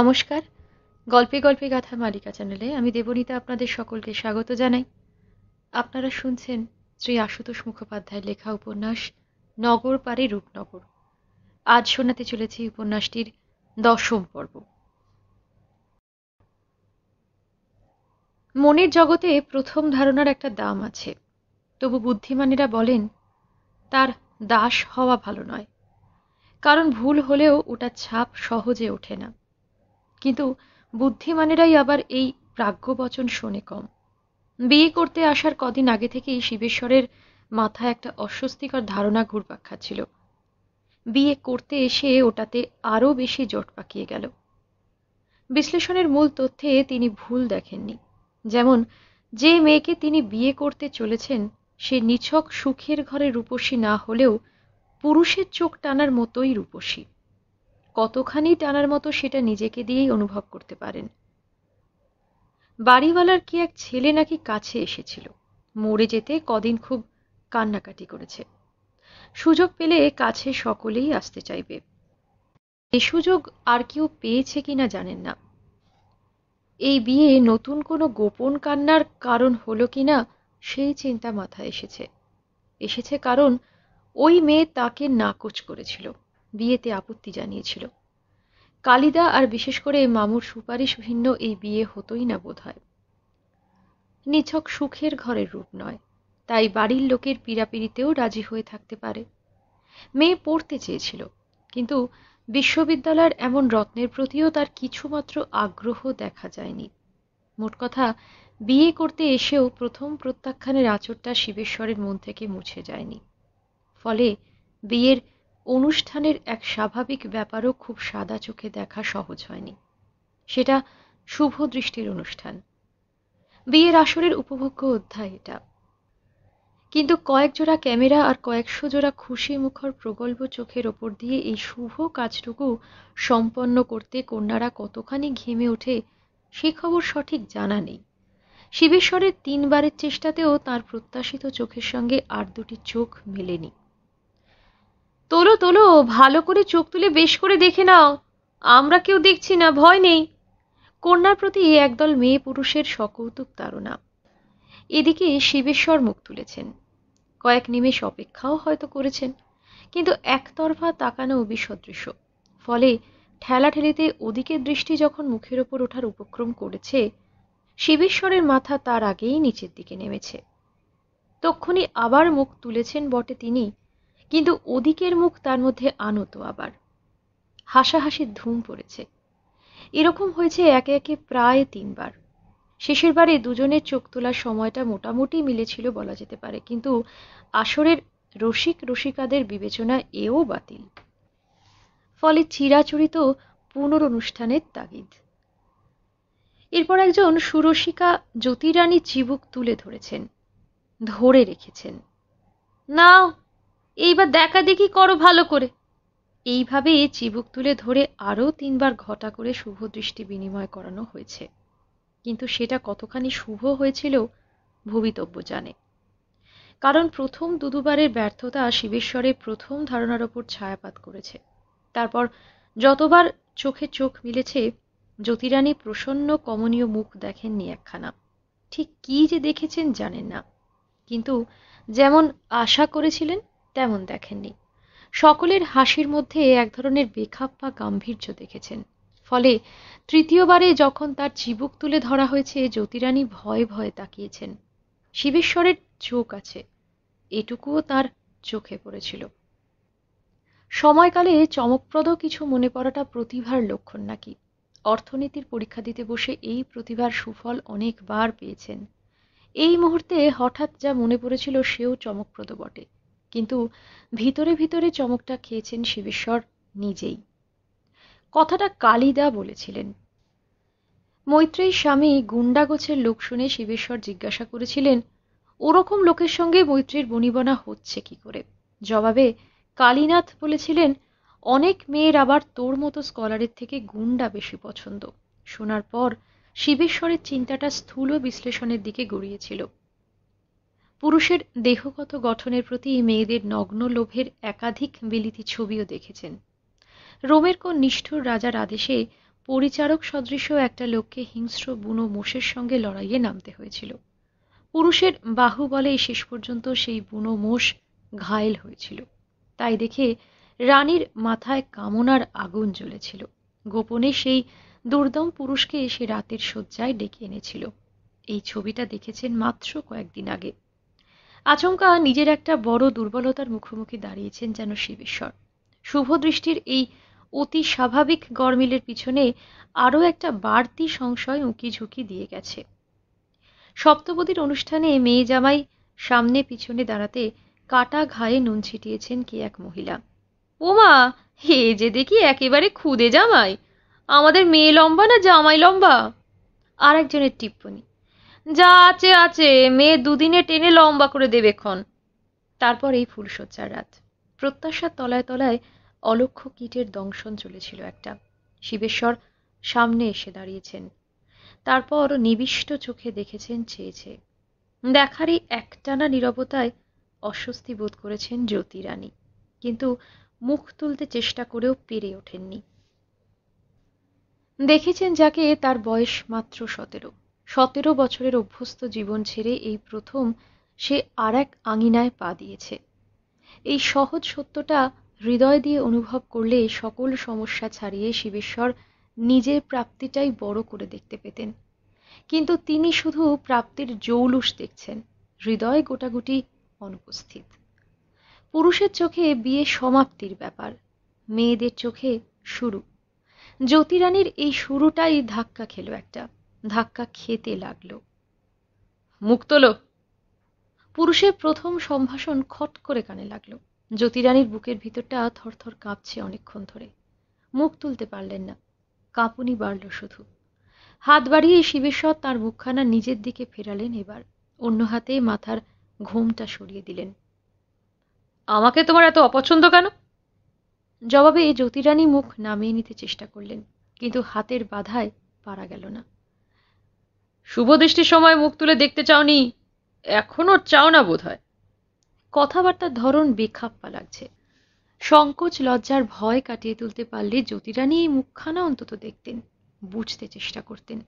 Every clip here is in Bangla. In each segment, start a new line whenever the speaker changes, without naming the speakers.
নমস্কার গল্পে গল্পে গাথার মালিকা চ্যানেলে আমি দেবনীতা আপনাদের সকলকে স্বাগত জানাই আপনারা শুনছেন শ্রী আশুতোষ মুখোপাধ্যায়ের লেখা উপন্যাস নগর পারে রূপনগর আজ শোনাতে চলেছি উপন্যাসটির দশম পর্ব মনের জগতে প্রথম ধারণার একটা দাম আছে তবু বুদ্ধিমানেরা বলেন তার দাস হওয়া ভালো নয় কারণ ভুল হলেও ওটা ছাপ সহজে ওঠে না কিন্তু বুদ্ধিমানেরাই আবার এই প্রাজ্ঞবচন শোনে কম বিয়ে করতে আসার কদিন আগে থেকেই শিবেশ্বরের মাথায় একটা অস্বস্তিকর ধারণা ঘুরপাক খাচ্ছিল বিয়ে করতে এসে ওটাতে আরও বেশি জট পাকিয়ে গেল বিশ্লেষণের মূল তথ্যে তিনি ভুল দেখেননি যেমন যে মেয়েকে তিনি বিয়ে করতে চলেছেন সে নিছক সুখের ঘরে রূপসী না হলেও পুরুষের চোখ টানার মতোই রূপসী কতখানি টানার মতো সেটা নিজেকে দিয়েই অনুভব করতে পারেন বাড়িওয়ালার কি এক ছেলে নাকি কাছে এসেছিল মরে যেতে কদিন খুব কান্নাকাটি করেছে সুযোগ পেলে কাছে সকলেই আসতে চাইবে এ সুযোগ আর কেউ পেয়েছে কিনা জানেন না এই বিয়ে নতুন কোনো গোপন কান্নার কারণ হলো কিনা সেই চিন্তা মাথায় এসেছে এসেছে কারণ ওই মেয়ে তাকে নাকচ করেছিল বিয়েতে আপত্তি জানিয়েছিল কালিদা আর বিশেষ করে মামুর সুপারিশ ভিন্ন এই বিয়ে হতোই না বোধ হয় নিছক সুখের ঘরের রূপ নয় তাই বাড়ির লোকের পীড়াপিড়িতেও রাজি হয়ে থাকতে পারে মেয়ে পড়তে চেয়েছিল কিন্তু বিশ্ববিদ্যালয়ের এমন রত্নের প্রতিও তার কিছুমাত্র আগ্রহ দেখা যায়নি মোট কথা বিয়ে করতে এসেও প্রথম প্রত্যাখ্যানের আচরটা শিবেশ্বরের মন থেকে মুছে যায়নি ফলে বিয়ের অনুষ্ঠানের এক স্বাভাবিক ব্যাপারও খুব সাদা চোখে দেখা সহজ হয়নি সেটা শুভ দৃষ্টির অনুষ্ঠান বিয়ের আসরের উপভোগ্য অধ্যায় এটা কিন্তু কয়েক জোড়া ক্যামেরা আর কয়েকশো জোড়া খুশি মুখর প্রগল্ভ চোখের ওপর দিয়ে এই শুভ কাজটুকু সম্পন্ন করতে কন্যারা কতখানি ঘেমে ওঠে সে খবর সঠিক জানা নেই শিবেশ্বরের তিনবারের চেষ্টাতেও তার প্রত্যাশিত চোখের সঙ্গে আর দুটি চোখ মেলেনি তোলো তোলো ভালো করে চোখ তুলে বেশ করে দেখে নাও আমরা কেউ দেখছি না ভয় নেই কন্যার প্রতি একদল মেয়ে পুরুষের সকৌতুক তারা এদিকে শিবেশ্বর মুখ তুলেছেন কয়েক নিমেষ অপেক্ষাও হয়তো করেছেন কিন্তু একতরফা তাকানো বিসদৃশ্য ফলে ঠেলাঠেলিতে ওদিকে দৃষ্টি যখন মুখের ওপর ওঠার উপক্রম করেছে শিবেশ্বরের মাথা তার আগেই নিচের দিকে নেমেছে তক্ষণি আবার মুখ তুলেছেন বটে তিনি কিন্তু ওদিকের মুখ তার মধ্যে আনত আবার হাসাহাসির ধুম পড়েছে এরকম হয়েছে একে একে প্রায় তিনবার শেষের বারে দুজনের চোখ তোলার সময়টা মোটামুটি মিলেছিল বলা যেতে পারে কিন্তু আসরের রসিক রসিকাদের বিবেচনা এও বাতিল ফলে চিরাচরিত পুনরনুষ্ঠানের তাগিদ এরপর একজন সুরসিকা জ্যোতিরানী চিবুক তুলে ধরেছেন ধরে রেখেছেন না এইবার দেখা দেখি করো ভালো করে এইভাবে চিবুক তুলে ধরে আরও তিনবার ঘটা করে শুভ দৃষ্টি বিনিময় করানো হয়েছে কিন্তু সেটা কতখানি শুভ হয়েছিল ভবিতব্য জানে কারণ প্রথম দুদুবারের ব্যর্থতা শিবেশ্বরের প্রথম ধারণার ওপর ছায়াপাত করেছে তারপর যতবার চোখে চোখ মিলেছে জ্যোতিরানী প্রসন্ন কমনীয় মুখ দেখেননি একখানা ঠিক কি যে দেখেছেন জানেন না কিন্তু যেমন আশা করেছিলেন তেমন দেখেননি সকলের হাসির মধ্যে এক ধরনের বা গাম্ভীর্য দেখেছেন ফলে তৃতীয়বারে যখন তার চিবুক তুলে ধরা হয়েছে জ্যোতিরানী ভয়ে ভয়ে তাকিয়েছেন শিবেশ্বরের চোখ আছে এটুকুও তার চোখে পড়েছিল সময়কালে চমকপ্রদ কিছু মনে পড়াটা প্রতিভার লক্ষণ নাকি অর্থনীতির পরীক্ষা দিতে বসে এই প্রতিভার সুফল অনেকবার পেয়েছেন এই মুহূর্তে হঠাৎ যা মনে পড়েছিল সেও চমকপ্রদ বটে কিন্তু ভিতরে ভিতরে চমকটা খেয়েছেন শিবেশ্বর নিজেই কথাটা কালিদা বলেছিলেন মৈত্রেয়ী স্বামী গুন্ডাগোছের লোক শুনে শিবেশ্বর জিজ্ঞাসা করেছিলেন ওরকম লোকের সঙ্গে মৈত্রীর বনিবনা হচ্ছে কি করে জবাবে কালীনাথ বলেছিলেন অনেক মেয়ের আবার তোর মতো স্কলারের থেকে গুন্ডা বেশি পছন্দ শোনার পর শিবেশ্বরের চিন্তাটা স্থূল বিশ্লেষণের দিকে গড়িয়েছিল পুরুষের দেহগত গঠনের প্রতি মেয়েদের নগ্ন লোভের একাধিক বিলিতি ছবিও দেখেছেন রোমের কোন নিষ্ঠুর রাজার আদেশে পরিচারক সদৃশ একটা লোককে হিংস্র বুনো মোষের সঙ্গে লড়াইয়ে নামতে হয়েছিল পুরুষের বাহুবলে শেষ পর্যন্ত সেই বুনো মোষ ঘায়েল হয়েছিল তাই দেখে রানীর মাথায় কামনার আগুন জ্বলেছিল গোপনে সেই দুর্দম পুরুষকে এসে রাতের শয্যায় ডেকে এনেছিল এই ছবিটা দেখেছেন মাত্র কয়েকদিন আগে আচমকা নিজের একটা বড় দুর্বলতার মুখোমুখি দাঁড়িয়েছেন যেন শিবেশ্বর শুভদৃষ্টির এই অতি স্বাভাবিক গরমিলের পিছনে আরও একটা বাড়তি সংশয় উঁকি ঝুঁকি দিয়ে গেছে সপ্তপদীর অনুষ্ঠানে মেয়ে জামাই সামনে পিছনে দাঁড়াতে কাটা ঘায়ে নুন ছিটিয়েছেন কি এক মহিলা ওমা হে যে দেখি একেবারে খুদে জামাই আমাদের মেয়ে লম্বা না জামাই লম্বা আর একজনের টিপ্পনি যা আছে আছে মেয়ে দুদিনে টেনে লম্বা করে দেবে ক্ষণ তারপর এই ফুলশয্যার রাত প্রত্যাশার তলায় তলায় অলক্ষ কীটের দংশন চলেছিল একটা শিবেশ্বর সামনে এসে দাঁড়িয়েছেন তারপর নিবিষ্ট চোখে দেখেছেন চেয়েছে দেখারই একটানা নিরবতায় অস্বস্তি বোধ করেছেন জ্যোতিরানী কিন্তু মুখ তুলতে চেষ্টা করেও পেরে ওঠেননি দেখেছেন যাকে তার বয়স মাত্র সতেরো সতেরো বছরের অভ্যস্ত জীবন ছেড়ে এই প্রথম সে আর এক আঙিনায় পা দিয়েছে এই সহজ সত্যটা হৃদয় দিয়ে অনুভব করলে সকল সমস্যা ছাড়িয়ে শিবেশ্বর নিজের প্রাপ্তিটাই বড় করে দেখতে পেতেন কিন্তু তিনি শুধু প্রাপ্তির জৌলুস দেখছেন হৃদয় গোটাগুটি অনুপস্থিত পুরুষের চোখে বিয়ে সমাপ্তির ব্যাপার মেয়েদের চোখে শুরু জ্যোতিরানীর এই শুরুটাই ধাক্কা খেল একটা ধাক্কা খেতে লাগল মুখ তোলো পুরুষের প্রথম সম্ভাষণ খট করে কানে লাগলো জ্যোতিরানীর বুকের ভিতরটা থরথর কাঁপছে অনেকক্ষণ ধরে মুখ তুলতে পারলেন না কাঁপুনি বাড়ল শুধু হাত বাড়িয়ে শিবেশ্বর তার মুখখানা নিজের দিকে ফেরালেন এবার অন্য হাতে মাথার ঘোমটা সরিয়ে দিলেন আমাকে তোমার এত অপছন্দ কেন জবাবে জ্যোতিরানী মুখ নামিয়ে নিতে চেষ্টা করলেন কিন্তু হাতের বাধায় পারা গেল না শুভদৃষ্টির সময় মুখ তুলে দেখতে চাওনি এখনও চাও না বোধ হয় কথাবার্তার ধরন বেখাপ্পা লাগছে সংকোচ লজ্জার ভয় কাটিয়ে তুলতে পারলে জ্যোতিরানী মুখখানা অন্তত দেখতেন বুঝতে চেষ্টা করতেন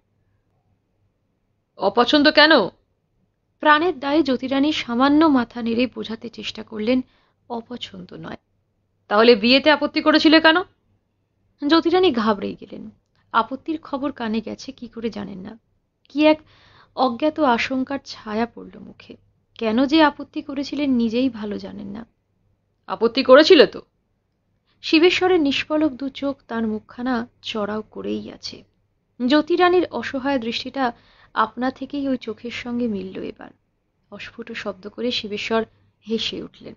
অপছন্দ কেন প্রাণের দায়ে জ্যোতিরানী সামান্য মাথা নেড়ে বোঝাতে চেষ্টা করলেন অপছন্দ নয় তাহলে বিয়েতে আপত্তি করেছিল কেন জ্যোতিরানী ঘাবড়েই গেলেন আপত্তির খবর কানে গেছে কি করে জানেন না কি এক অজ্ঞাত আশঙ্কার ছায়া পড়ল মুখে কেন যে আপত্তি করেছিলেন নিজেই ভালো জানেন না আপত্তি করেছিল তো শিবেশ্বরের নিষ্ফলক দু চোখ তার মুখখানা চড়াও করেই আছে জ্যোতিরানীর অসহায় দৃষ্টিটা আপনা থেকেই ওই চোখের সঙ্গে মিলল এবার অস্ফুট শব্দ করে শিবেশ্বর হেসে উঠলেন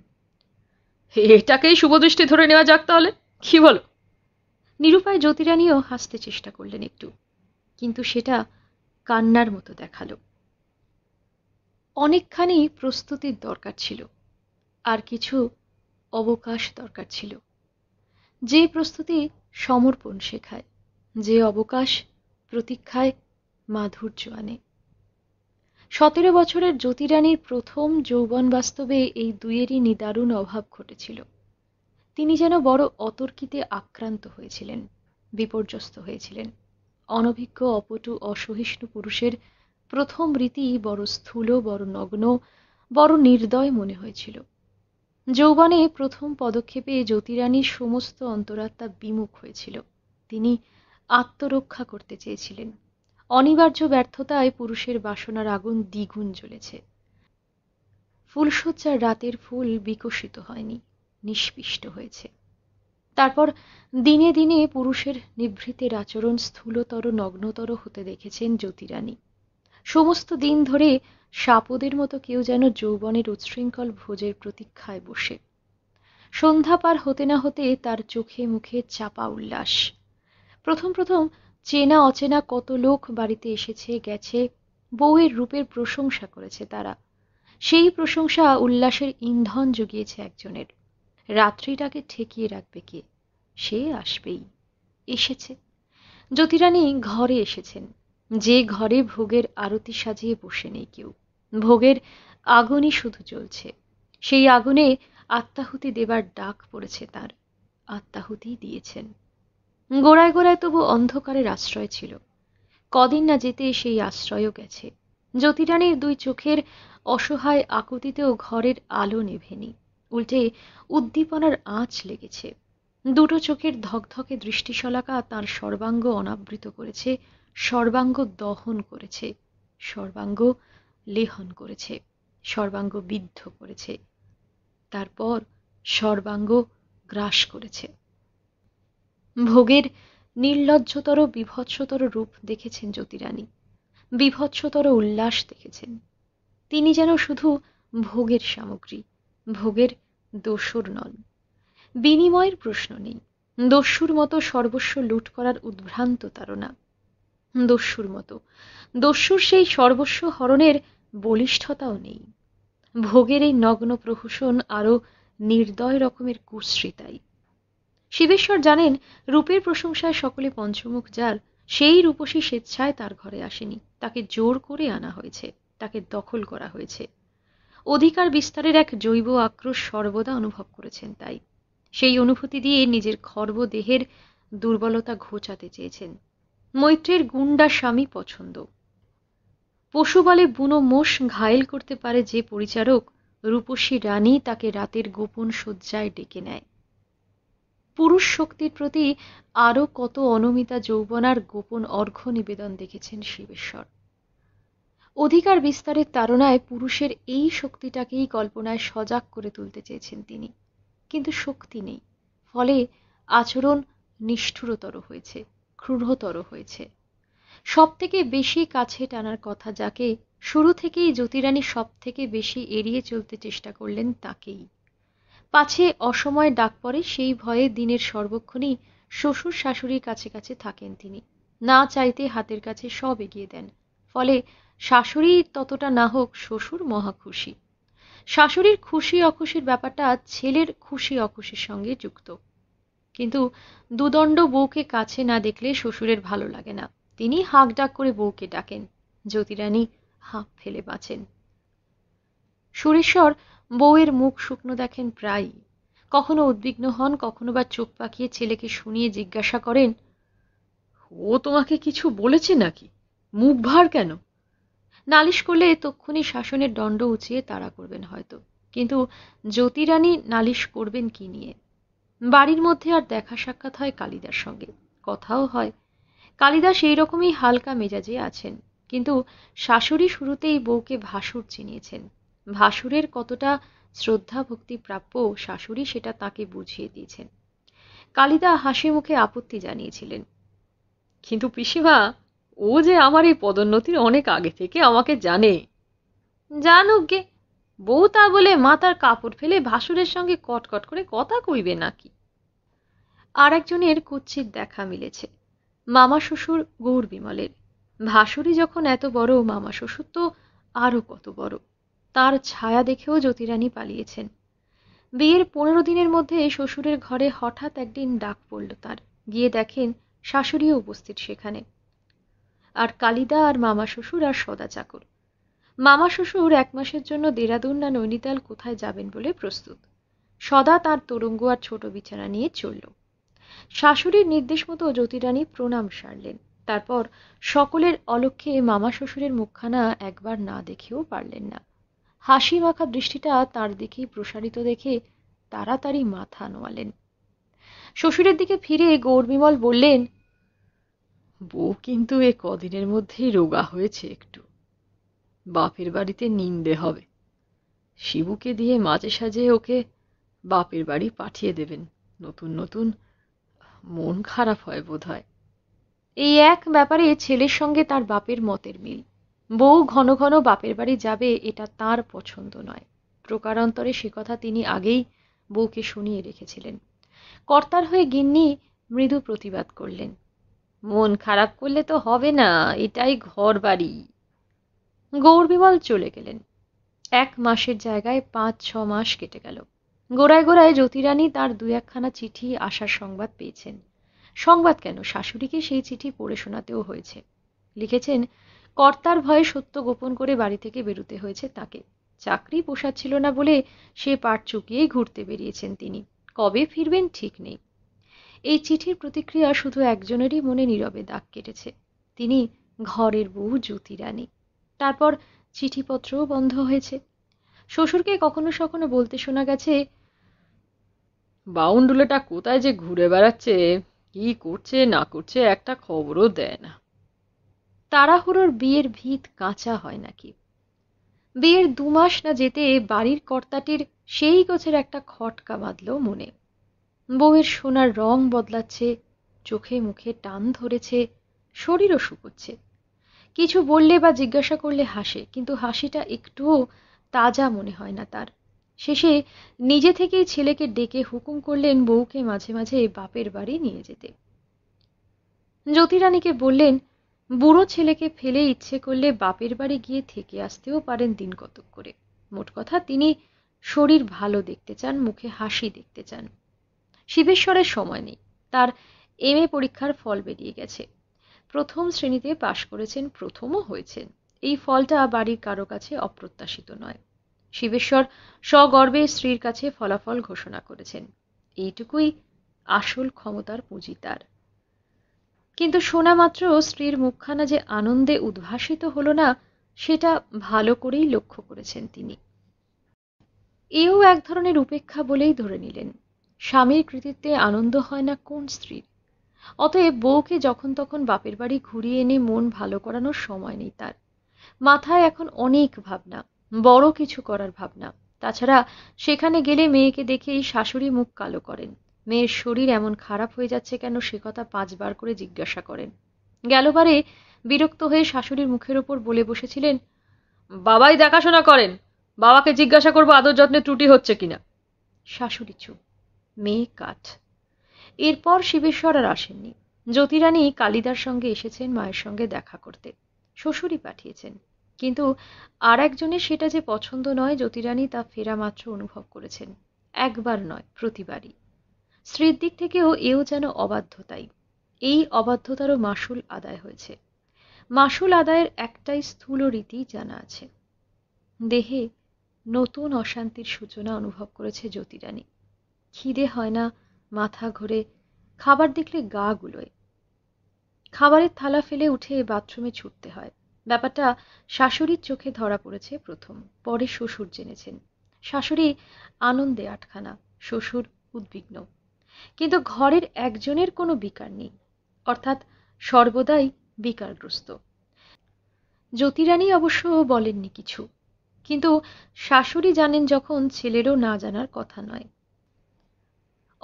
এটাকেই শুভদৃষ্টি ধরে নেওয়া যাক তাহলে কি বলো নিরুপায় জ্যোতিরানীও হাসতে চেষ্টা করলেন একটু কিন্তু সেটা কান্নার মতো দেখালো অনেকখানি প্রস্তুতির দরকার ছিল আর কিছু অবকাশ দরকার ছিল যে প্রস্তুতি সমর্পণ শেখায় যে অবকাশ প্রতীক্ষায় মাধুর্য আনে সতেরো বছরের জ্যোতিরানীর প্রথম যৌবন বাস্তবে এই দুইয়েরই নিদারুণ অভাব ঘটেছিল তিনি যেন বড় অতর্কিতে আক্রান্ত হয়েছিলেন বিপর্যস্ত হয়েছিলেন অনভিজ্ঞ অপটু অসহিষ্ণু পুরুষের প্রথম রীতি বড় স্থূল বড় নগ্ন বড় নির্দয় মনে হয়েছিল যৌবনে প্রথম পদক্ষেপে জ্যোতিরানীর সমস্ত অন্তরাত্মা বিমুখ হয়েছিল তিনি আত্মরক্ষা করতে চেয়েছিলেন অনিবার্য ব্যর্থতায় পুরুষের বাসনার আগুন দ্বিগুণ জ্বলেছে ফুলশয্যার রাতের ফুল বিকশিত হয়নি নিষ্পিষ্ট হয়েছে তারপর দিনে দিনে পুরুষের নিভৃতের আচরণ স্থূলতর নগ্নতর হতে দেখেছেন জ্যোতিরানী সমস্ত দিন ধরে সাপদের মতো কেউ যেন যৌবনের উচ্ছৃঙ্খল ভোজের প্রতীক্ষায় বসে সন্ধ্যা পার হতে না হতে তার চোখে মুখে চাপা উল্লাস প্রথম প্রথম চেনা অচেনা কত লোক বাড়িতে এসেছে গেছে বউয়ের রূপের প্রশংসা করেছে তারা সেই প্রশংসা উল্লাসের ইন্ধন জুগিয়েছে একজনের রাত্রিটাকে ঠেকিয়ে রাখবে কে সে আসবেই এসেছে জ্যোতিরানী ঘরে এসেছেন যে ঘরে ভোগের আরতি সাজিয়ে বসে নেই কেউ ভোগের আগুনই শুধু চলছে সেই আগুনে আত্মাহুতি দেবার ডাক পড়েছে তার আত্মাহুতি দিয়েছেন গোড়ায় গোড়ায় তবু অন্ধকারের আশ্রয় ছিল কদিন না যেতে সেই আশ্রয়ও গেছে জ্যোতিরানীর দুই চোখের অসহায় আকুতিতেও ঘরের আলো নেভেনি উল্টে উদ্দীপনার আঁচ লেগেছে দুটো চোখের ধকধকে দৃষ্টিশলাকা তার সর্বাঙ্গ অনাবৃত করেছে সর্বাঙ্গ দহন করেছে সর্বাঙ্গ লেহন করেছে সর্বাঙ্গ বিদ্ধ করেছে তারপর সর্বাঙ্গ গ্রাস করেছে ভোগের নির্লজ্জতর বিভৎসতর রূপ দেখেছেন জ্যোতিরানী বিভৎসতর উল্লাস দেখেছেন তিনি যেন শুধু ভোগের সামগ্রী ভোগের দস্যুর নন বিনিময়ের প্রশ্ন নেই দস্যুর মতো সর্বস্ব লুট করার উদ্ভ্রান্ত তারা দস্যুর মতো দস্যুর সেই সর্বস্ব হরণের বলিষ্ঠতাও নেই ভোগের এই নগ্ন প্রহসন আরও নির্দয় রকমের কুশ্রিতাই শিবেশ্বর জানেন রূপের প্রশংসায় সকলে পঞ্চমুখ যার সেই রূপসী স্বেচ্ছায় তার ঘরে আসেনি তাকে জোর করে আনা হয়েছে তাকে দখল করা হয়েছে অধিকার বিস্তারের এক জৈব আক্রোশ সর্বদা অনুভব করেছেন তাই সেই অনুভূতি দিয়ে নিজের খর্ব দেহের দুর্বলতা ঘোচাতে চেয়েছেন মৈত্রের গুন্ডা স্বামী পছন্দ পশুবলে বুনো মোষ ঘায়েল করতে পারে যে পরিচারক রূপসী রানী তাকে রাতের গোপন শয্যায় ডেকে নেয় পুরুষ শক্তির প্রতি আরও কত অনমিতা যৌবনার গোপন অর্ঘ্য নিবেদন দেখেছেন শিবেশ্বর অধিকার বিস্তারের তারণায় পুরুষের এই শক্তিটাকেই কল্পনায় সজাগ করে তুলতে চেয়েছেন তিনি কিন্তু শক্তি নেই ফলে আচরণ নিষ্ঠুরতর হয়েছে ক্রূঢ়তর হয়েছে সব থেকে বেশি কাছে টানার কথা যাকে শুরু থেকেই জ্যোতিরানী সব থেকে বেশি এড়িয়ে চলতে চেষ্টা করলেন তাকেই পাছে অসময় ডাক পড়ে সেই ভয়ে দিনের সর্বক্ষণই শ্বশুর শাশুড়ির কাছে কাছে থাকেন তিনি না চাইতে হাতের কাছে সব এগিয়ে দেন ফলে শাশুড়ি ততটা না হোক শ্বশুর মহা খুশি শাশুড়ির খুশি অখুশির ব্যাপারটা ছেলের খুশি অখুশির সঙ্গে যুক্ত কিন্তু দুদণ্ড বউকে কাছে না দেখলে শ্বশুরের ভালো লাগে না তিনি হাঁক ডাক করে বউকে ডাকেন জ্যোতিরানী হাঁক ফেলে বাঁচেন সুরেশ্বর বউয়ের মুখ শুকনো দেখেন প্রায়ই কখনো উদ্বিগ্ন হন কখনো বা চোখ পাকিয়ে ছেলেকে শুনিয়ে জিজ্ঞাসা করেন ও তোমাকে কিছু বলেছে নাকি মুখ ভার কেন নালিশ করলে তক্ষুনি শাসনের দণ্ড উঁচিয়ে তাড়া করবেন হয়তো কিন্তু জ্যোতিরানী নালিশ করবেন কি নিয়ে বাড়ির মধ্যে আর দেখা সাক্ষাৎ হয় কালিদার সঙ্গে কথাও হয় কালিদাস এই রকমই হালকা মেজাজে আছেন কিন্তু শাশুড়ি শুরুতেই বউকে ভাসুর চিনিয়েছেন ভাসুরের কতটা শ্রদ্ধা ভক্তি প্রাপ্য শাশুড়ি সেটা তাকে বুঝিয়ে দিয়েছেন কালিদা হাসি মুখে আপত্তি জানিয়েছিলেন কিন্তু পিসিমা ও যে আমার এই পদোন্নতির অনেক আগে থেকে আমাকে জানে জানুক গে বউ তা বলে মাতার কাপড় ফেলে ভাসুরের সঙ্গে কটকট করে কথা কইবে নাকি আর একজনের কুচ্ছিত দেখা মিলেছে মামা শ্বশুর গৌর বিমলের ভাসুরি যখন এত বড় মামা শ্বশুর তো আরও কত বড় তার ছায়া দেখেও জ্যোতিরানী পালিয়েছেন বিয়ের পনেরো দিনের মধ্যে শ্বশুরের ঘরে হঠাৎ একদিন ডাক পড়ল তার গিয়ে দেখেন শাশুড়িও উপস্থিত সেখানে আর কালিদা আর মামা শ্বশুর আর সদা চাকর মামা শ্বশুর এক মাসের জন্য দেরাদুন না নৈনিতাল কোথায় যাবেন বলে প্রস্তুত সদা তার তরঙ্গ আর ছোট বিছানা নিয়ে চলল শাশুড়ির নির্দেশ মতো জ্যোতিরানী প্রণাম সারলেন তারপর সকলের অলক্ষ্যে মামা শ্বশুরের মুখখানা একবার না দেখেও পারলেন না হাসি মাখা দৃষ্টিটা তার দিকেই প্রসারিত দেখে তাড়াতাড়ি মাথা নোয়ালেন শ্বশুরের দিকে ফিরে গৌর বিমল বললেন বউ
কিন্তু এ কদিনের মধ্যেই রোগা হয়েছে একটু বাপের বাড়িতে নিন্দে হবে শিবুকে দিয়ে মাঝে সাঝে ওকে বাপের বাড়ি পাঠিয়ে দেবেন নতুন নতুন মন খারাপ হয় বোধ হয়
এই এক ব্যাপারে ছেলের সঙ্গে তার বাপের মতের মিল বউ ঘন ঘন বাপের বাড়ি যাবে এটা তার পছন্দ নয় প্রকারান্তরে সে কথা তিনি আগেই বউকে শুনিয়ে রেখেছিলেন কর্তার হয়ে গিন্নি মৃদু প্রতিবাদ করলেন মন খারাপ করলে তো হবে না এটাই ঘর বাড়ি বিমল চলে গেলেন এক মাসের জায়গায় পাঁচ ছ মাস কেটে গেল গোড়ায় গোড়ায় জ্যোতিরানী তার দু একখানা চিঠি আসার সংবাদ পেয়েছেন সংবাদ কেন শাশুড়িকে সেই চিঠি পড়ে শোনাতেও হয়েছে লিখেছেন কর্তার ভয়ে সত্য গোপন করে বাড়ি থেকে বেরোতে হয়েছে তাকে চাকরি পোষাচ্ছিল না বলে সে পাট চুকিয়েই ঘুরতে বেরিয়েছেন তিনি কবে ফিরবেন ঠিক নেই এই চিঠির প্রতিক্রিয়া শুধু একজনেরই মনে নীরবে দাগ কেটেছে তিনি ঘরের বউ জ্যোতিরানী তারপর চিঠিপত্রও বন্ধ হয়েছে শ্বশুরকে কখনো সখনো বলতে শোনা গেছে
বাউন্ডুলেটা কোথায় যে ঘুরে বেড়াচ্ছে কি করছে না করছে একটা খবরও দেয়
না তাড়াহুড়োর বিয়ের ভিত কাঁচা হয় নাকি বিয়ের দুমাস না যেতে বাড়ির কর্তাটির সেই গোছের একটা খটকা বাঁধল মনে বউয়ের সোনার রং বদলাচ্ছে চোখে মুখে টান ধরেছে শরীরও শুকোচ্ছে কিছু বললে বা জিজ্ঞাসা করলে হাসে কিন্তু হাসিটা একটুও তাজা মনে হয় না তার শেষে নিজে থেকেই ছেলেকে ডেকে হুকুম করলেন বউকে মাঝে মাঝে বাপের বাড়ি নিয়ে যেতে জ্যোতিরানীকে বললেন বুড়ো ছেলেকে ফেলে ইচ্ছে করলে বাপের বাড়ি গিয়ে থেকে আসতেও পারেন দিন কতক করে মোট কথা তিনি শরীর ভালো দেখতে চান মুখে হাসি দেখতে চান শিবেশ্বরের সময় নেই তার এম এ পরীক্ষার ফল বেরিয়ে গেছে প্রথম শ্রেণীতে পাশ করেছেন প্রথমও হয়েছেন এই ফলটা বাড়ির কারো কাছে অপ্রত্যাশিত নয় শিবেশ্বর স্বগর্বে স্ত্রীর কাছে ফলাফল ঘোষণা করেছেন এইটুকুই আসল ক্ষমতার পুঁজি তার কিন্তু শোনা মাত্র স্ত্রীর মুখখানা যে আনন্দে উদ্ভাসিত হল না সেটা ভালো করেই লক্ষ্য করেছেন তিনি এও এক ধরনের উপেক্ষা বলেই ধরে নিলেন স্বামীর কৃতিত্বে আনন্দ হয় না কোন স্ত্রীর অতএব বউকে যখন তখন বাপের বাড়ি ঘুরিয়ে এনে মন ভালো করানোর সময় নেই তার মাথায় এখন অনেক ভাবনা বড় কিছু করার ভাবনা তাছাড়া সেখানে গেলে মেয়েকে দেখেই শাশুড়ি মুখ কালো করেন মেয়ের শরীর এমন খারাপ হয়ে যাচ্ছে কেন সে কথা পাঁচবার করে জিজ্ঞাসা করেন গেলবারে বিরক্ত হয়ে শাশুড়ির মুখের ওপর বলে বসেছিলেন বাবাই দেখাশোনা করেন বাবাকে জিজ্ঞাসা করবো আদর যত্নে ত্রুটি হচ্ছে কিনা শাশুড়ি চুপ মেয়ে কাঠ এরপর শিবেশ্বর আর আসেননি জ্যোতিরানী কালিদার সঙ্গে এসেছেন মায়ের সঙ্গে দেখা করতে শ্বশুরই পাঠিয়েছেন কিন্তু আর একজনের সেটা যে পছন্দ নয় জ্যোতিরানী তা ফেরা মাত্র অনুভব করেছেন একবার নয় প্রতিবারই স্ত্রীর দিক থেকেও এও যেন অবাধ্যতাই এই অবাধ্যতারও মাসুল আদায় হয়েছে মাসুল আদায়ের একটাই স্থূল রীতি জানা আছে দেহে নতুন অশান্তির সূচনা অনুভব করেছে জ্যোতিরানী খিদে হয় না মাথা ঘোরে খাবার দেখলে গা গুলোয় খাবারের থালা ফেলে উঠে বাথরুমে ছুটতে হয় ব্যাপারটা শাশুড়ির চোখে ধরা পড়েছে প্রথম পরে শ্বশুর জেনেছেন শাশুড়ি আনন্দে আটখানা শ্বশুর উদ্বিগ্ন কিন্তু ঘরের একজনের কোনো বিকার নেই অর্থাৎ সর্বদাই বিকারগ্রস্ত জ্যোতিরানী অবশ্য বলেননি কিছু কিন্তু শাশুড়ি জানেন যখন ছেলেরও না জানার কথা নয়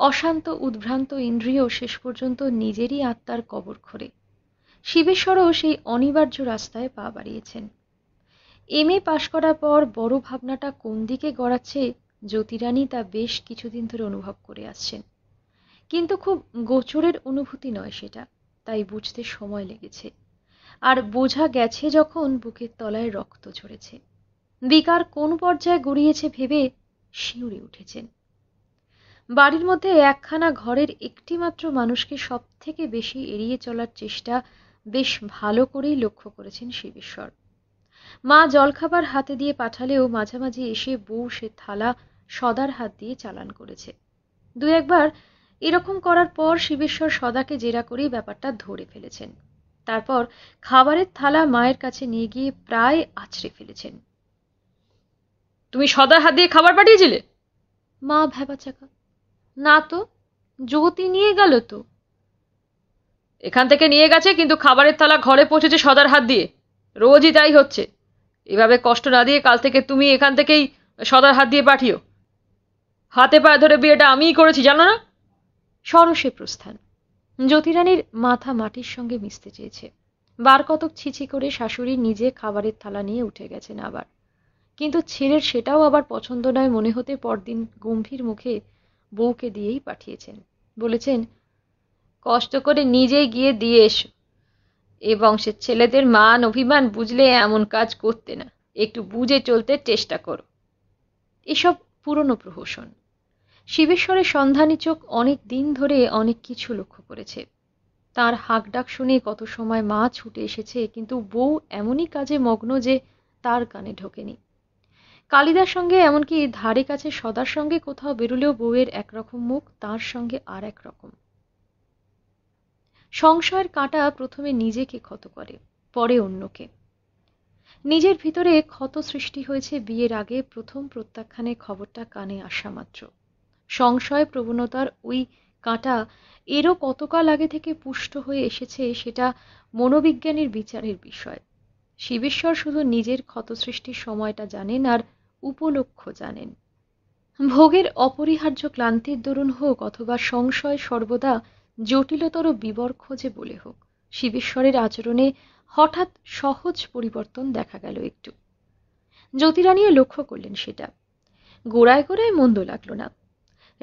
অশান্ত-উদ্ভ্রান্ত ইন্দ্রিয় শেষ পর্যন্ত নিজেরই আত্মার কবর খোরে শিবেশ্বরও সেই অনিবার্য রাস্তায় পা বাড়িয়েছেন এম এ পাশ করার পর বড় ভাবনাটা কোন দিকে গড়াচ্ছে জ্যোতিরানী তা বেশ কিছুদিন ধরে অনুভব করে আসছেন কিন্তু খুব গোচরের অনুভূতি নয় সেটা তাই বুঝতে সময় লেগেছে আর বোঝা গেছে যখন বুকের তলায় রক্ত ঝরেছে বিকার কোন পর্যায়ে গড়িয়েছে ভেবে শিউরে উঠেছেন বাড়ির মধ্যে একখানা ঘরের একটিমাত্র মানুষকে সব থেকে বেশি এড়িয়ে চলার চেষ্টা বেশ ভালো করেই লক্ষ্য করেছেন শিবেশ্বর মা জলখাবার হাতে দিয়ে পাঠালেও মাঝামাঝি এসে বউ সে থালা সদার হাত দিয়ে চালান করেছে দু একবার এরকম করার পর শিবেশ্বর সদাকে জেরা করেই ব্যাপারটা ধরে ফেলেছেন তারপর খাবারের থালা মায়ের কাছে নিয়ে গিয়ে প্রায় আছড়ে ফেলেছেন তুমি সদার হাত দিয়ে খাবার পাঠিয়েছিলে মা ভেবাচাকা না তো যুবতী নিয়ে গেল তো এখান থেকে নিয়ে গেছে কিন্তু খাবারের
থালা ঘরে পৌঁছেছে সদার হাত দিয়ে রোজই তাই হচ্ছে এভাবে কষ্ট না দিয়ে কাল থেকে তুমি
এখান থেকেই সদার হাত দিয়ে পাঠিও হাতে পায়ে ধরে বিয়েটা আমিই করেছি জানো না সরসে প্রস্থান জ্যোতিরানীর মাথা মাটির সঙ্গে মিশতে চেয়েছে বার কতক ছিছি করে শাশুড়ি নিজে খাবারের থালা নিয়ে উঠে গেছেন আবার কিন্তু ছেলের সেটাও আবার পছন্দ নয় মনে হতে পরদিন গম্ভীর মুখে বউকে দিয়েই পাঠিয়েছেন বলেছেন কষ্ট করে নিজে গিয়ে দিয়ে এসো এ বংশের ছেলেদের মান অভিমান বুঝলে এমন কাজ করতে না একটু বুঝে চলতে চেষ্টা করো এসব পুরনো প্রহসন শিবেশ্বরের সন্ধানী চোখ অনেক দিন ধরে অনেক কিছু লক্ষ্য করেছে তার হাক ডাক শুনে কত সময় মা ছুটে এসেছে কিন্তু বউ এমনই কাজে মগ্ন যে তার কানে ঢোকেনি কালিদার সঙ্গে এমনকি ধারে কাছে সদার সঙ্গে কোথাও বেরুলেও বউয়ের একরকম মুখ তার সঙ্গে আর এক রকম সংশয়ের কাঁটা প্রথমে নিজেকে ক্ষত করে পরে অন্যকে নিজের ভিতরে ক্ষত সৃষ্টি হয়েছে বিয়ের আগে প্রথম প্রত্যাখ্যানে খবরটা কানে আসা মাত্র সংশয় প্রবণতার ওই কাঁটা এরও কতকাল আগে থেকে পুষ্ট হয়ে এসেছে সেটা মনোবিজ্ঞানীর বিচারের বিষয় শিবেশ্বর শুধু নিজের ক্ষত সৃষ্টির সময়টা জানেন আর উপলক্ষ জানেন ভোগের অপরিহার্য ক্লান্তির দরুন হোক অথবা সংশয় সর্বদা জটিলতর বিবর খোঁজে বলে হোক শিবেশ্বরের আচরণে হঠাৎ সহজ পরিবর্তন দেখা গেল একটু জ্যোতিরানীও লক্ষ্য করলেন সেটা গোড়ায় গোড়ায় মন্দ লাগল না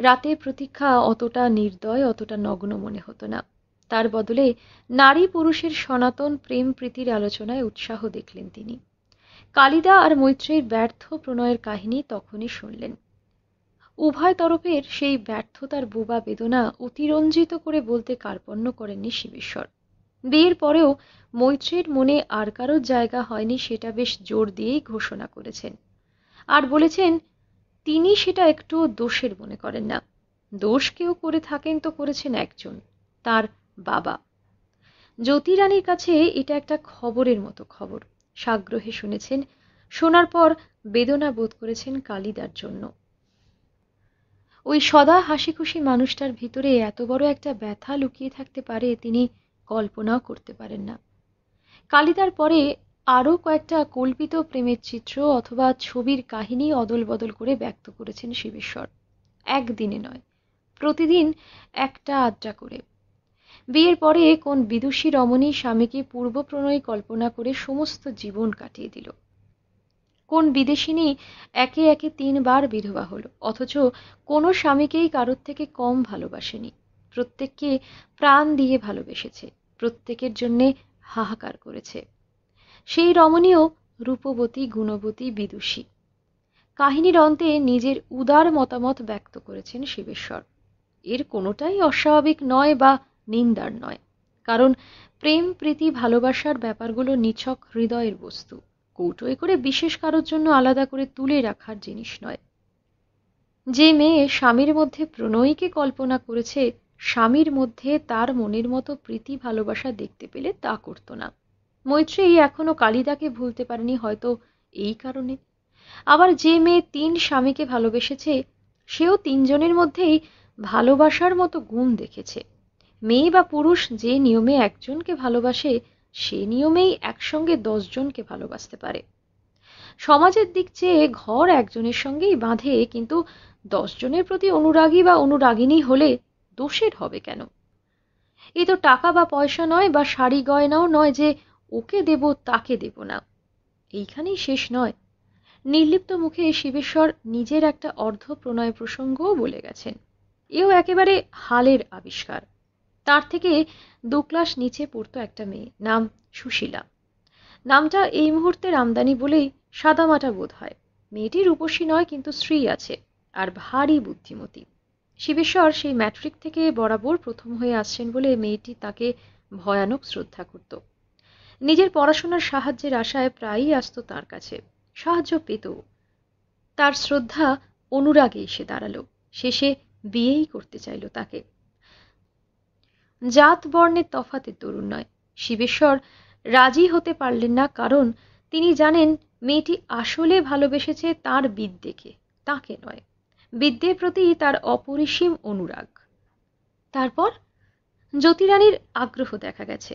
রাতে প্রতীক্ষা অতটা নির্দয় অতটা নগ্ন মনে হতো না তার বদলে নারী পুরুষের সনাতন প্রেম প্রীতির আলোচনায় উৎসাহ দেখলেন তিনি কালিদা আর মৈত্রীর ব্যর্থ প্রণয়ের কাহিনী তখনই শুনলেন উভয় তরফের সেই ব্যর্থতার বুবা বেদনা অতিরঞ্জিত করে বলতে কার্পণ্য করেননি শিবেশ্বর বিয়ের পরেও মৈত্রীর মনে আর কারোর জায়গা হয়নি সেটা বেশ জোর দিয়েই ঘোষণা করেছেন আর বলেছেন তিনি সেটা একটু দোষের মনে করেন না দোষ কেউ করে থাকেন তো করেছেন একজন তার বাবা জ্যোতিরানীর কাছে এটা একটা খবরের মতো খবর সাগ্রহে শুনেছেন শোনার পর বেদনা বোধ করেছেন কালিদার জন্য ওই সদা হাসি খুশি মানুষটার ভিতরে এত বড় একটা ব্যথা লুকিয়ে থাকতে পারে তিনি কল্পনাও করতে পারেন না কালিদার পরে আরও কয়েকটা কল্পিত প্রেমের চিত্র অথবা ছবির কাহিনী অদল বদল করে ব্যক্ত করেছেন শিবেশ্বর একদিনে নয় প্রতিদিন একটা আড্ডা করে বিয়ের পরে কোন বিদুষী রমণী স্বামীকে পূর্বপ্রণয়ী কল্পনা করে সমস্ত জীবন কাটিয়ে দিল কোন বিদেশিনী একে একে তিনবার বিধবা হলো অথচ কোনো স্বামীকেই কারোর থেকে কম ভালোবাসেনি প্রত্যেককে প্রাণ দিয়ে ভালোবেসেছে প্রত্যেকের জন্যে হাহাকার করেছে সেই রমণীও রূপবতী গুণবতী বিদুষী কাহিনীর অন্তে নিজের উদার মতামত ব্যক্ত করেছেন শিবেশ্বর এর কোনোটাই অস্বাভাবিক নয় বা নিন্দার নয় কারণ প্রেম প্রীতি ভালোবাসার ব্যাপারগুলো নিছক হৃদয়ের বস্তু কৌটোয় করে বিশেষ কারোর জন্য আলাদা করে তুলে রাখার জিনিস নয় যে মেয়ে স্বামীর মধ্যে প্রণয়ীকে কল্পনা করেছে স্বামীর মধ্যে তার মনের মতো প্রীতি ভালোবাসা দেখতে পেলে তা করতো না মৈত্রী এখনো কালিদাকে ভুলতে পারেনি হয়তো এই কারণে আবার যে মেয়ে তিন স্বামীকে ভালোবেসেছে সেও তিনজনের মধ্যেই ভালোবাসার মতো গুণ দেখেছে মেয়ে বা পুরুষ যে নিয়মে একজনকে ভালোবাসে সে নিয়মেই একসঙ্গে দশজনকে ভালোবাসতে পারে সমাজের দিক চেয়ে ঘর একজনের সঙ্গেই বাঁধে কিন্তু দশজনের প্রতি অনুরাগী বা অনুরাগিনী হলে দোষের হবে কেন এ তো টাকা বা পয়সা নয় বা শাড়ি গয়নাও নয় যে ওকে দেব তাকে দেব না এইখানেই শেষ নয় নির্লিপ্ত মুখে শিবেশ্বর নিজের একটা অর্ধ প্রণয় প্রসঙ্গও বলে গেছেন এও একেবারে হালের আবিষ্কার তার থেকে দু ক্লাস নিচে পড়তো একটা মেয়ে নাম সুশীলা নামটা এই মুহূর্তে রামদানি বলেই সাদামাটা বোধ হয় মেয়েটির রূপসী নয় কিন্তু স্ত্রী আছে আর ভারী বুদ্ধিমতী শিবেশ্বর সেই ম্যাট্রিক থেকে বরাবর প্রথম হয়ে আসছেন বলে মেয়েটি তাকে ভয়ানক শ্রদ্ধা করত নিজের পড়াশোনার সাহায্যের আশায় প্রায়ই আসত তার কাছে সাহায্য পেত তার শ্রদ্ধা অনুরাগে এসে দাঁড়ালো শেষে বিয়েই করতে চাইল তাকে জাত বর্ণের তফাতে তরুণ নয় শিবেশ্বর রাজি হতে পারলেন না কারণ তিনি জানেন মেয়েটি আসলে ভালোবেসেছে তার বিদ্যেকে তাকে নয় বিদ্যের প্রতি তার অপরিসীম অনুরাগ তারপর জ্যোতিরানীর আগ্রহ দেখা গেছে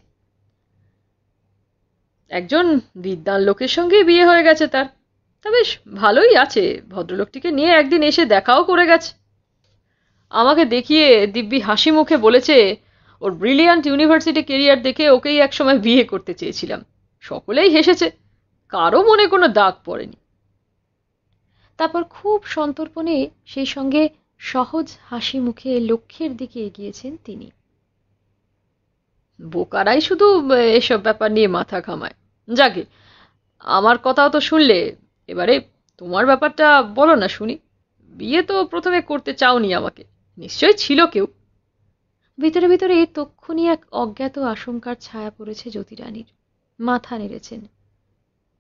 একজন বিদ্যান লোকের সঙ্গে বিয়ে হয়ে গেছে তার তা বেশ ভালোই
আছে ভদ্রলোকটিকে নিয়ে একদিন এসে দেখাও করে গেছে আমাকে দেখিয়ে দিব্যি হাসি মুখে বলেছে ওর ব্রিলিয়ান্ট ইউনিভার্সিটি কেরিয়ার দেখে ওকেই একসময় বিয়ে করতে
চেয়েছিলাম সকলেই হেসেছে কারো মনে কোনো দাগ পড়েনি তারপর খুব সন্তর্পণে সেই সঙ্গে সহজ হাসি মুখে লক্ষ্যের দিকে এগিয়েছেন তিনি বোকারাই শুধু এসব ব্যাপার
নিয়ে মাথা ঘামায় যাকে আমার কথাও তো শুনলে এবারে তোমার
ব্যাপারটা বলো না শুনি বিয়ে তো প্রথমে করতে চাওনি আমাকে নিশ্চয় ছিল কেউ ভিতরে ভিতরে তক্ষুনি এক অজ্ঞাত আশঙ্কার ছায়া পড়েছে জ্যোতিরানীর মাথা নেড়েছেন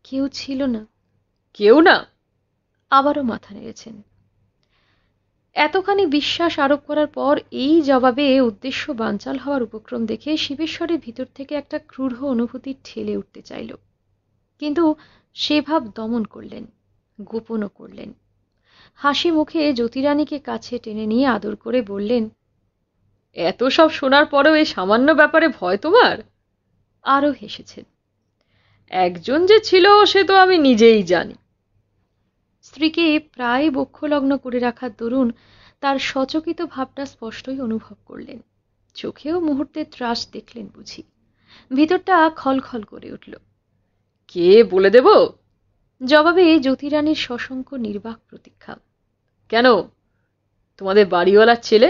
কেউ ছিল না কেউ না আবারও মাথা নেড়েছেন এতখানি বিশ্বাস আরোপ করার পর এই জবাবে উদ্দেশ্য বাঞ্চাল হওয়ার উপক্রম দেখে শিবেশ্বরের ভিতর থেকে একটা ক্রূঢ় অনুভূতি ঠেলে উঠতে চাইল কিন্তু সে ভাব দমন করলেন গোপনও করলেন হাসি মুখে জ্যোতিরানীকে কাছে টেনে নিয়ে আদর করে বললেন এত সব শোনার পরেও এই সামান্য ব্যাপারে ভয় তোমার আরও হেসেছেন একজন যে ছিল সে তো আমি নিজেই জানি স্ত্রীকে প্রায় বক্ষলগ্ন করে রাখার দরুন তার সচকিত ভাবটা স্পষ্টই অনুভব করলেন চোখেও মুহূর্তে ত্রাস দেখলেন বুঝি ভিতরটা খলখল করে উঠল কে বলে দেব জবাবে জ্যোতিরানীর সশঙ্ক নির্বাক
প্রতীক্ষা কেন তোমাদের বাড়িওয়ালার ছেলে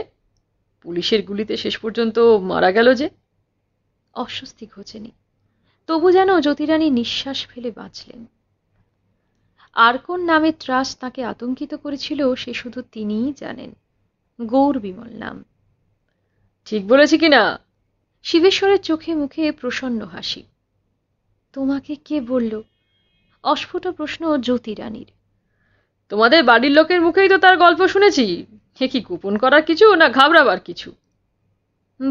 পুলিশের গুলিতে শেষ পর্যন্ত মারা গেল যে অস্বস্তি ঘোচেনি
তবু যেন জ্যোতিরানী নিঃশ্বাস ফেলে বাঁচলেন আর কোন নামে ত্রাস তাকে আতঙ্কিত করেছিল সে শুধু তিনিই জানেন গৌর বিমল নাম ঠিক বলেছি কিনা শিবেশ্বরের চোখে মুখে প্রসন্ন হাসি তোমাকে কে বলল অস্ফুট প্রশ্ন জ্যোতিরানীর
তোমাদের বাড়ির লোকের মুখেই তো তার গল্প শুনেছি সে কি গোপন করার কিছু না ঘাবড়াবার
কিছু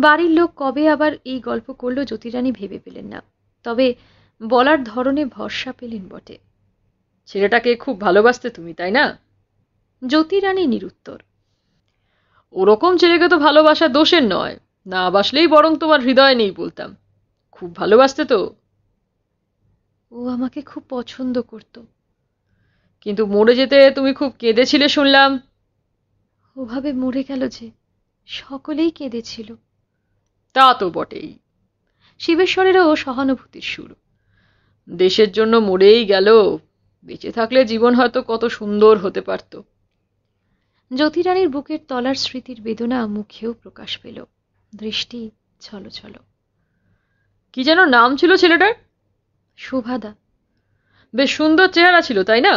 বাড়ির লোক কবে আবার এই গল্প করল জ্যোতিরানী ভেবে পেলেন না তবে বলার ধরনে ভরসা পেলেন বটে ছেলেটাকে খুব ভালোবাসতে তুমি তাই না জ্যোতিরানী নিরুত্তর ওরকম ছেলেকে তো
ভালোবাসা দোষের নয় না বাসলেই বরং তোমার হৃদয় নেই বলতাম খুব ভালোবাসতে তো
ও আমাকে খুব পছন্দ করত কিন্তু মরে যেতে তুমি খুব কেঁদেছিলে শুনলাম ওভাবে মরে গেল যে সকলেই কেঁদেছিল
তা তো বটেই
শিবেশ্বরেরও সহানুভূতির শুরু দেশের
জন্য মরেই গেল বেঁচে থাকলে জীবন হয়তো কত সুন্দর হতে পারত
জ্যোতিরানীর বুকের তলার স্মৃতির বেদনা মুখেও প্রকাশ পেল দৃষ্টি ছলো ছলো কি যেন নাম ছিল ছেলেটার শোভাদা বেশ সুন্দর চেহারা ছিল তাই না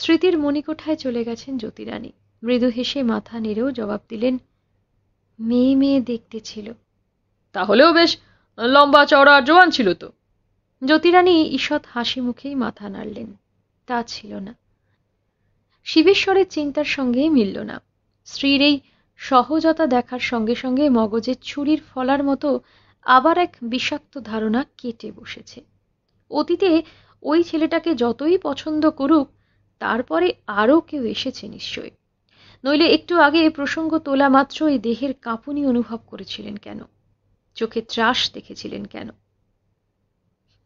স্মৃতির মণিকোঠায় চলে গেছেন জ্যোতিরানী মৃদু হেসে মাথা নেড়েও জবাব দিলেন মেয়ে মেয়ে দেখতে ছিল তাহলেও বেশ লম্বা চওড়া জোয়ান ছিল তো জ্যোতিরানী ঈষৎ হাসি মুখেই মাথা নাড়লেন তা ছিল না শিবেশ্বরের চিন্তার সঙ্গে মিলল না স্ত্রীর এই সহজতা দেখার সঙ্গে সঙ্গে মগজের ছুরির ফলার মতো আবার এক বিষাক্ত ধারণা কেটে বসেছে অতীতে ওই ছেলেটাকে যতই পছন্দ করুক তারপরে আরও কেউ এসেছে নিশ্চয়ই নইলে একটু আগে এ প্রসঙ্গ তোলা মাত্র এই দেহের কাঁপুনি অনুভব করেছিলেন কেন চোখে ত্রাস দেখেছিলেন কেন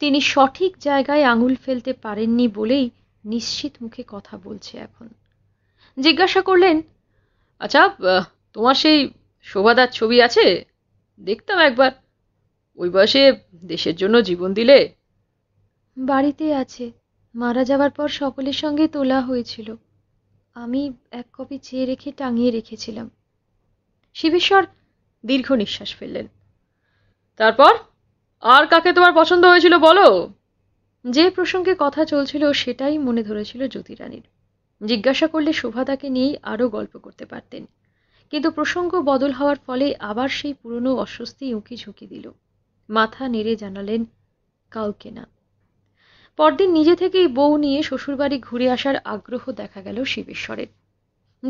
তিনি সঠিক জায়গায় আঙুল ফেলতে পারেননি বলেই নিশ্চিত মুখে কথা বলছে এখন জিজ্ঞাসা করলেন আচ্ছা তোমার সেই
শোভাদার ছবি আছে দেখতাম একবার ওই বয়সে দেশের জন্য জীবন
দিলে বাড়িতে আছে মারা যাওয়ার পর সকলের সঙ্গে তোলা হয়েছিল আমি এক কপি চেয়ে রেখে টাঙিয়ে রেখেছিলাম শিবেশ্বর দীর্ঘ নিঃশ্বাস ফেললেন তারপর আর কাকে তোমার পছন্দ হয়েছিল বলো যে প্রসঙ্গে কথা চলছিল সেটাই মনে ধরেছিল জ্যোতিরানীর জিজ্ঞাসা করলে শোভা তাকে নিয়েই আরও গল্প করতে পারতেন কিন্তু প্রসঙ্গ বদল হওয়ার ফলে আবার সেই পুরনো অস্বস্তি উঁকি ঝুঁকি দিল মাথা নেড়ে জানালেন কাউকে না পরদিন নিজে থেকেই বউ নিয়ে শ্বশুরবাড়ি ঘুরে আসার আগ্রহ দেখা গেল শিবেশ্বরের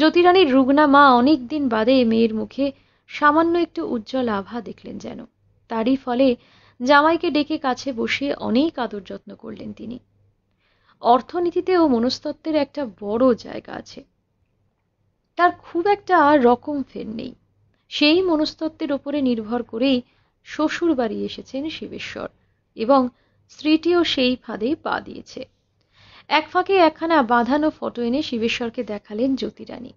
জ্যোতিরানীর রুগ্না মা অনেক দিন বাদে মেয়ের মুখে সামান্য একটু উজ্জ্বল আভা দেখলেন যেন তারই ফলে জামাইকে ডেকে কাছে বসে অনেক আদর যত্ন করলেন তিনি অর্থনীতিতে ও মনস্তত্ত্বের একটা বড় জায়গা আছে তার খুব একটা রকম ফের নেই সেই মনস্তত্ত্বের ওপরে নির্ভর করেই শ্বশুর বাড়ি এসেছেন শিবেশ্বর এবং স্ত্রীটিও সেই ফাঁদেই পা দিয়েছে এক ফাঁকে একখানা বাঁধানো ফটো এনে শিবেশ্বরকে দেখালেন জ্যোতিরানী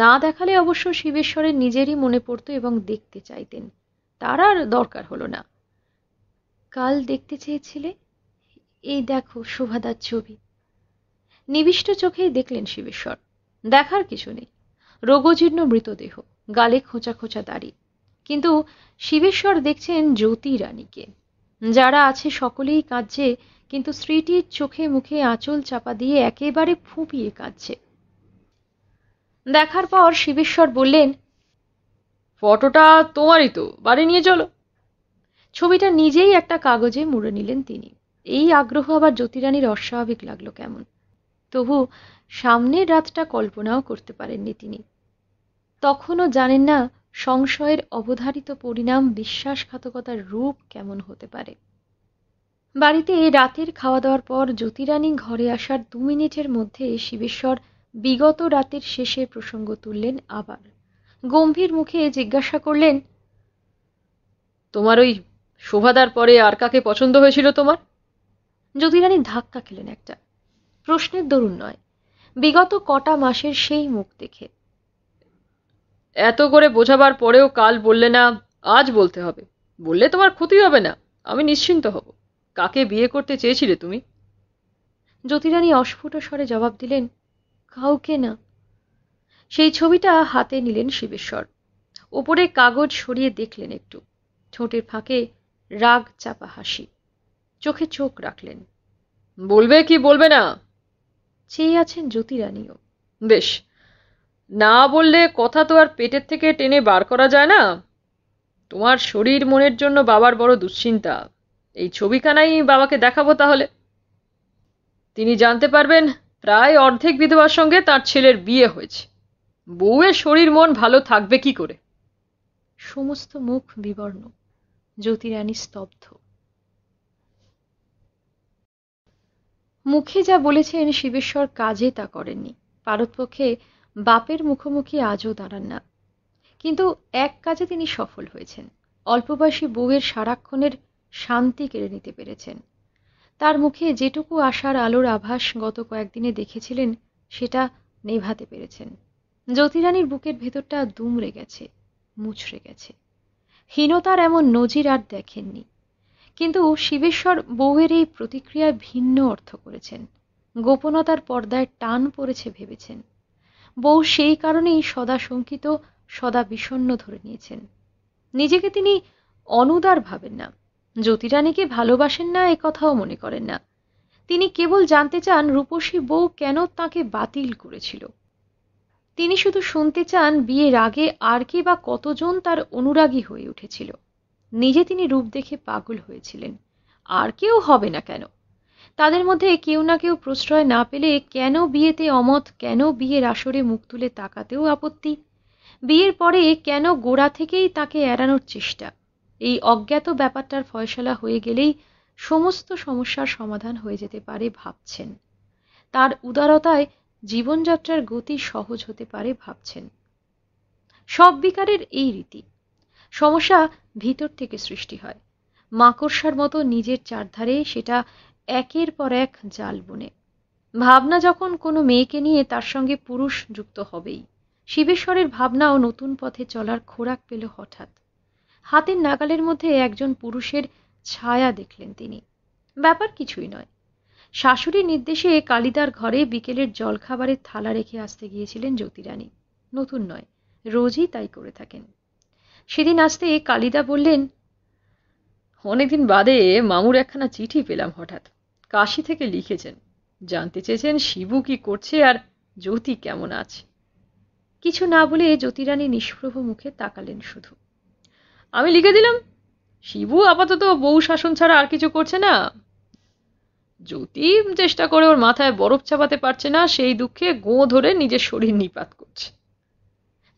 না দেখালে অবশ্য শিবেশ্বরের নিজেরই মনে পড়ত এবং দেখতে চাইতেন তার আর দরকার হলো না কাল দেখতে চেয়েছিলে এই দেখো শোভাদার ছবি নিবিষ্ট চোখেই দেখলেন শিবেশ্বর দেখার কিছু নেই রোগজীর্ণ মৃতদেহ গালে খোঁচা খোঁচা দাড়ি কিন্তু শিবেশ্বর দেখছেন জ্যোতি রানীকে যারা আছে সকলেই কাঁদছে কিন্তু স্ত্রীটির চোখে মুখে আঁচল চাপা দিয়ে একেবারে ফুঁপিয়ে কাঁদছে দেখার পর শিবেশ্বর বললেন ফটোটা তোমারই তো বাড়ি নিয়ে চলো ছবিটা নিজেই একটা কাগজে মুড়ে নিলেন তিনি এই আগ্রহ আবার জ্যোতিরানীর অস্বাভাবিক লাগলো কেমন তবু সামনের রাতটা কল্পনাও করতে পারেননি তিনি তখনও জানেন না সংশয়ের অবধারিত পরিণাম বিশ্বাসঘাতকতার রূপ কেমন হতে পারে বাড়িতে রাতের খাওয়া দাওয়ার পর জ্যোতিরানী ঘরে আসার দু মিনিটের মধ্যে শিবেশ্বর বিগত রাতের শেষে প্রসঙ্গ তুললেন আবার গম্ভীর মুখে জিজ্ঞাসা করলেন তোমার ওই শোভাদার পরে আর কাকে পছন্দ হয়েছিল তোমার জ্যোতিরানী ধাক্কা খেলেন একটা প্রশ্নের দরুন নয় বিগত কটা মাসের সেই মুখ দেখে এত করে বোঝাবার পরেও
কাল বললে না আজ বলতে হবে বললে তোমার ক্ষতি হবে না আমি নিশ্চিন্ত হব কাকে বিয়ে করতে চেয়েছিলে তুমি
জ্যোতিরানী অস্ফুট স্বরে জবাব দিলেন কাউকে না সেই ছবিটা হাতে নিলেন শিবেশ্বর ওপরে কাগজ সরিয়ে দেখলেন একটু ঠোঁটের ফাঁকে রাগ চাপা হাসি চোখে চোখ রাখলেন বলবে কি বলবে না চেয়ে আছেন
জ্যোতিরানীও বেশ না বললে কথা তো আর পেটের থেকে টেনে বার করা যায় না তোমার শরীর মনের জন্য বাবার বড় দুশ্চিন্তা এই ছবিখানাই বাবাকে দেখাবো তাহলে তিনি জানতে পারবেন প্রায় অর্ধেক বিধবার সঙ্গে তার ছেলের বিয়ে হয়েছে বউয়ের শরীর মন ভালো থাকবে কি করে
সমস্ত মুখ বিবর্ণ জ্যোতিরানী স্তব্ধ মুখে যা বলেছেন শিবেশ্বর কাজে তা করেননি পারতপক্ষে বাপের মুখোমুখি আজও দাঁড়ান না কিন্তু এক কাজে তিনি সফল হয়েছেন অল্পবয়সী বউয়ের সারাক্ষণের শান্তি কেড়ে নিতে পেরেছেন তার মুখে যেটুকু আশার আলোর আভাস গত কয়েকদিনে দেখেছিলেন সেটা নেভাতে পেরেছেন জ্যোতিরানীর বুকের ভেতরটা দুমড়ে গেছে মুচড়ে গেছে হীনতার এমন নজির আর দেখেননি কিন্তু শিবেশ্বর বউয়ের এই প্রতিক্রিয়ায় ভিন্ন অর্থ করেছেন গোপনতার পর্দায় টান পড়েছে ভেবেছেন বউ সেই কারণেই সদা শঙ্কিত সদা বিষণ্ন ধরে নিয়েছেন নিজেকে তিনি অনুদার ভাবেন না জ্যোতিরানীকে ভালোবাসেন না এ কথাও মনে করেন না তিনি কেবল জানতে চান রূপসী বউ কেন তাকে বাতিল করেছিল তিনি শুধু শুনতে চান বিয়ের আগে আর কে বা কতজন তার অনুরাগী হয়ে উঠেছিল নিজে তিনি রূপ দেখে পাগল হয়েছিলেন আর কেউ হবে না কেন তাদের মধ্যে কেউ না কেউ প্রশ্রয় না পেলে কেন বিয়েতে অমত কেন বিয়ের আসরে মুখ তুলে তাকাতেও আপত্তি বিয়ের পরে কেন গোড়া থেকেই তাকে এড়ানোর চেষ্টা এই অজ্ঞাত ব্যাপারটার ফয়সলা হয়ে গেলেই সমস্ত সমস্যার সমাধান হয়ে যেতে পারে ভাবছেন তার উদারতায় জীবনযাত্রার গতি সহজ হতে পারে ভাবছেন সব বিকারের এই রীতি সমস্যা ভিতর থেকে সৃষ্টি হয় মাকড়সার মতো নিজের চারধারে সেটা একের পর এক জাল বুনে ভাবনা যখন কোনো মেয়েকে নিয়ে তার সঙ্গে পুরুষ যুক্ত হবেই শিবেশ্বরের ভাবনাও নতুন পথে চলার খোরাক পেল হঠাৎ হাতের নাগালের মধ্যে একজন পুরুষের ছায়া দেখলেন তিনি ব্যাপার কিছুই নয় শাশুড়ির নির্দেশে কালিদার ঘরে বিকেলের জলখাবারের থালা রেখে আসতে গিয়েছিলেন জ্যোতিরানী নতুন নয় রোজই তাই করে থাকেন সেদিন আসতে কালিদা বললেন অনেকদিন বাদে মামুর একখানা চিঠি পেলাম হঠাৎ কাশি থেকে লিখেছেন জানতে চেয়েছেন শিবু কি করছে আর জ্যোতি কেমন আছে কিছু না বলে জ্যোতিরানী নিষ্প্রভ মুখে তাকালেন শুধু আমি লিখে দিলাম শিবু আপাতত বউ শাসন ছাড়া আর কিছু করছে না জ্যোতি চেষ্টা করে ওর মাথায় বরফ চাপাতে পারছে না সেই দুঃখে গো ধরে নিজের শরীর নিপাত করছে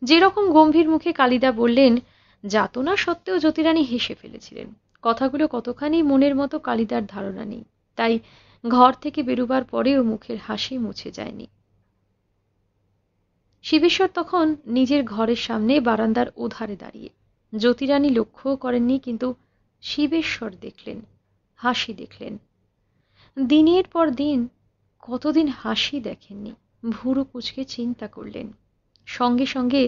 যেরকম গম্ভীর মুখে কালিদা বললেন যাতনা সত্ত্বেও জ্যোতিরানী হেসে ফেলেছিলেন কথাগুলো কতখানি মনের মতো কালিদার ধারণা নেই তাই ঘর থেকে বেরোবার পরেও মুখের হাসি মুছে যায়নি শিবেশ্বর তখন নিজের ঘরের সামনে বারান্দার ওধারে দাঁড়িয়ে জ্যোতিরানী লক্ষ্য করেননি কিন্তু শিবেশ্বর দেখলেন হাসি দেখলেন দিনের পর দিন কতদিন হাসি দেখেননি ভুরু কুচকে চিন্তা করলেন সঙ্গে সঙ্গে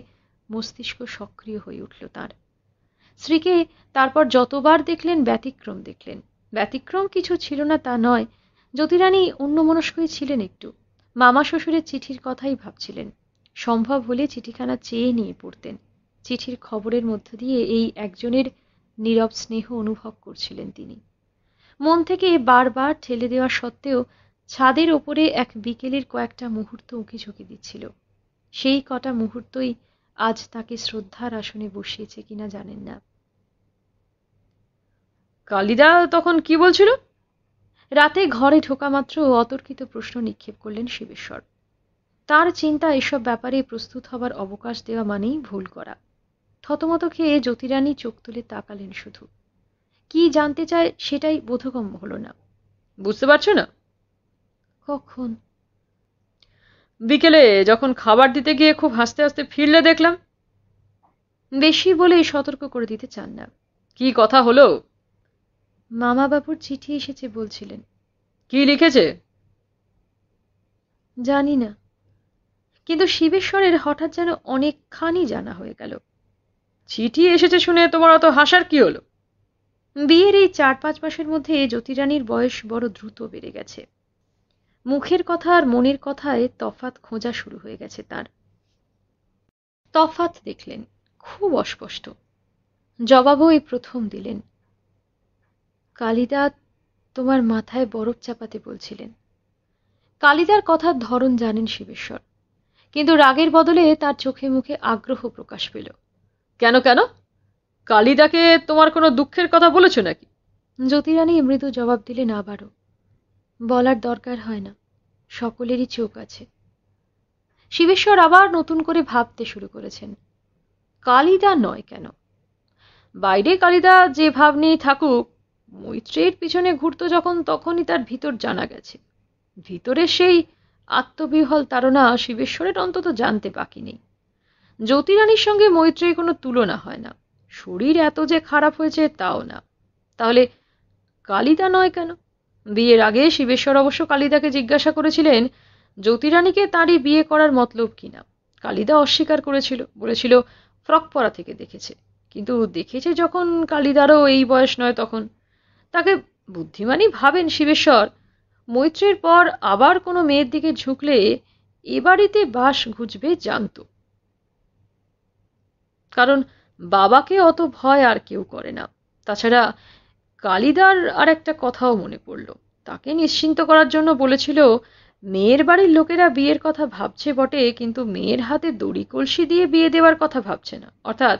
মস্তিষ্ক সক্রিয় হয়ে উঠল তাঁর শ্রীকে তারপর যতবার দেখলেন ব্যতিক্রম দেখলেন ব্যতিক্রম কিছু ছিল না তা নয় জ্যোতিরানী অন্যমনস্কই ছিলেন একটু মামা শ্বশুরের চিঠির কথাই ভাবছিলেন সম্ভব হলে চিঠিখানা চেয়ে নিয়ে পড়তেন চিঠির খবরের মধ্য দিয়ে এই একজনের নীরব স্নেহ অনুভব করছিলেন তিনি মন থেকে বারবার ঠেলে দেওয়া সত্ত্বেও ছাদের ওপরে এক বিকেলের কয়েকটা মুহূর্ত উঁকি ঝুঁকি দিচ্ছিল সেই কটা মুহূর্তই আজ তাকে শ্রদ্ধার আসনে বসিয়েছে কিনা জানেন না কালিদা তখন কি বলছিল রাতে ঘরে ঢোকা মাত্র অতর্কিত প্রশ্ন নিক্ষেপ করলেন শিবেশ্বর তার চিন্তা এসব ব্যাপারে প্রস্তুত হবার অবকাশ দেওয়া মানেই ভুল করা থতমত খেয়ে জ্যোতিরানী চোখ তুলে তাকালেন শুধু কি জানতে চায় সেটাই বোধগম্য হল না বুঝতে পারছো না কখন বিকেলে যখন খাবার দিতে গিয়ে খুব হাসতে হাসতে ফিরলে দেখলাম বেশি বলেই সতর্ক করে দিতে চান না কি কথা হলো মামা বাবুর চিঠি এসেছে বলছিলেন কি লিখেছে জানি না কিন্তু শিবেশ্বরের হঠাৎ যেন অনেকখানি জানা হয়ে গেল চিঠি এসেছে শুনে তোমার অত হাসার কি হলো বিয়ের এই চার পাঁচ মাসের মধ্যে জ্যোতিরানীর বয়স বড় দ্রুত বেড়ে গেছে মুখের কথা আর মনের কথায় তফাত খোঁজা শুরু হয়ে গেছে তার তফাত দেখলেন খুব অস্পষ্ট জবাবও এই প্রথম দিলেন কালিদা তোমার মাথায় বরফ চাপাতে বলছিলেন কালিদার কথার ধরন জানেন শিবেশ্বর কিন্তু রাগের বদলে তার চোখে মুখে আগ্রহ প্রকাশ পেল কেন কেন কালিদাকে তোমার কোনো দুঃখের কথা বলেছ নাকি জ্যোতিরানী মৃদু জবাব দিলেন আবারও বলার দরকার হয় না সকলেরই চোখ আছে শিবেশ্বর আবার নতুন করে ভাবতে শুরু করেছেন কালিদা নয় কেন বাইরে কালিদা যে ভাব নিয়ে থাকুক মৈত্রের পিছনে ঘুরত যখন তখনই তার ভিতর জানা গেছে ভিতরে সেই আত্মবিহল তারা শিবেশ্বরের অন্তত জানতে বাকি নেই জ্যোতিরানীর সঙ্গে মৈত্রের কোনো তুলনা হয় না শরীর এত যে খারাপ হয়েছে তাও না তাহলে কালিদা নয় কেন বিয়ের আগে শিবেশ্বর অবশ্য কালিদাকে জিজ্ঞাসা করেছিলেন জ্যোতিরানীকে তাঁরই বিয়ে করার মতলব কিনা কালিদা অস্বীকার করেছিল বলেছিল ফ্রক পরা থেকে দেখেছে কিন্তু দেখেছে যখন কালিদারও এই বয়স নয় তখন তাকে বুদ্ধিমানই ভাবেন শিবেশ্বর মৈত্রের পর আবার কোনো মেয়ের দিকে ঝুঁকলে এ বাড়িতে বাস ঘুচবে জানত কারণ বাবাকে অত ভয় আর কেউ করে না তাছাড়া কালিদার আর একটা কথাও মনে পড়ল তাকে নিশ্চিন্ত করার জন্য বলেছিল মেয়ের বাড়ির লোকেরা বিয়ের কথা ভাবছে বটে কিন্তু মেয়ের হাতে দড়ি কলসি দিয়ে বিয়ে দেওয়ার কথা ভাবছে না অর্থাৎ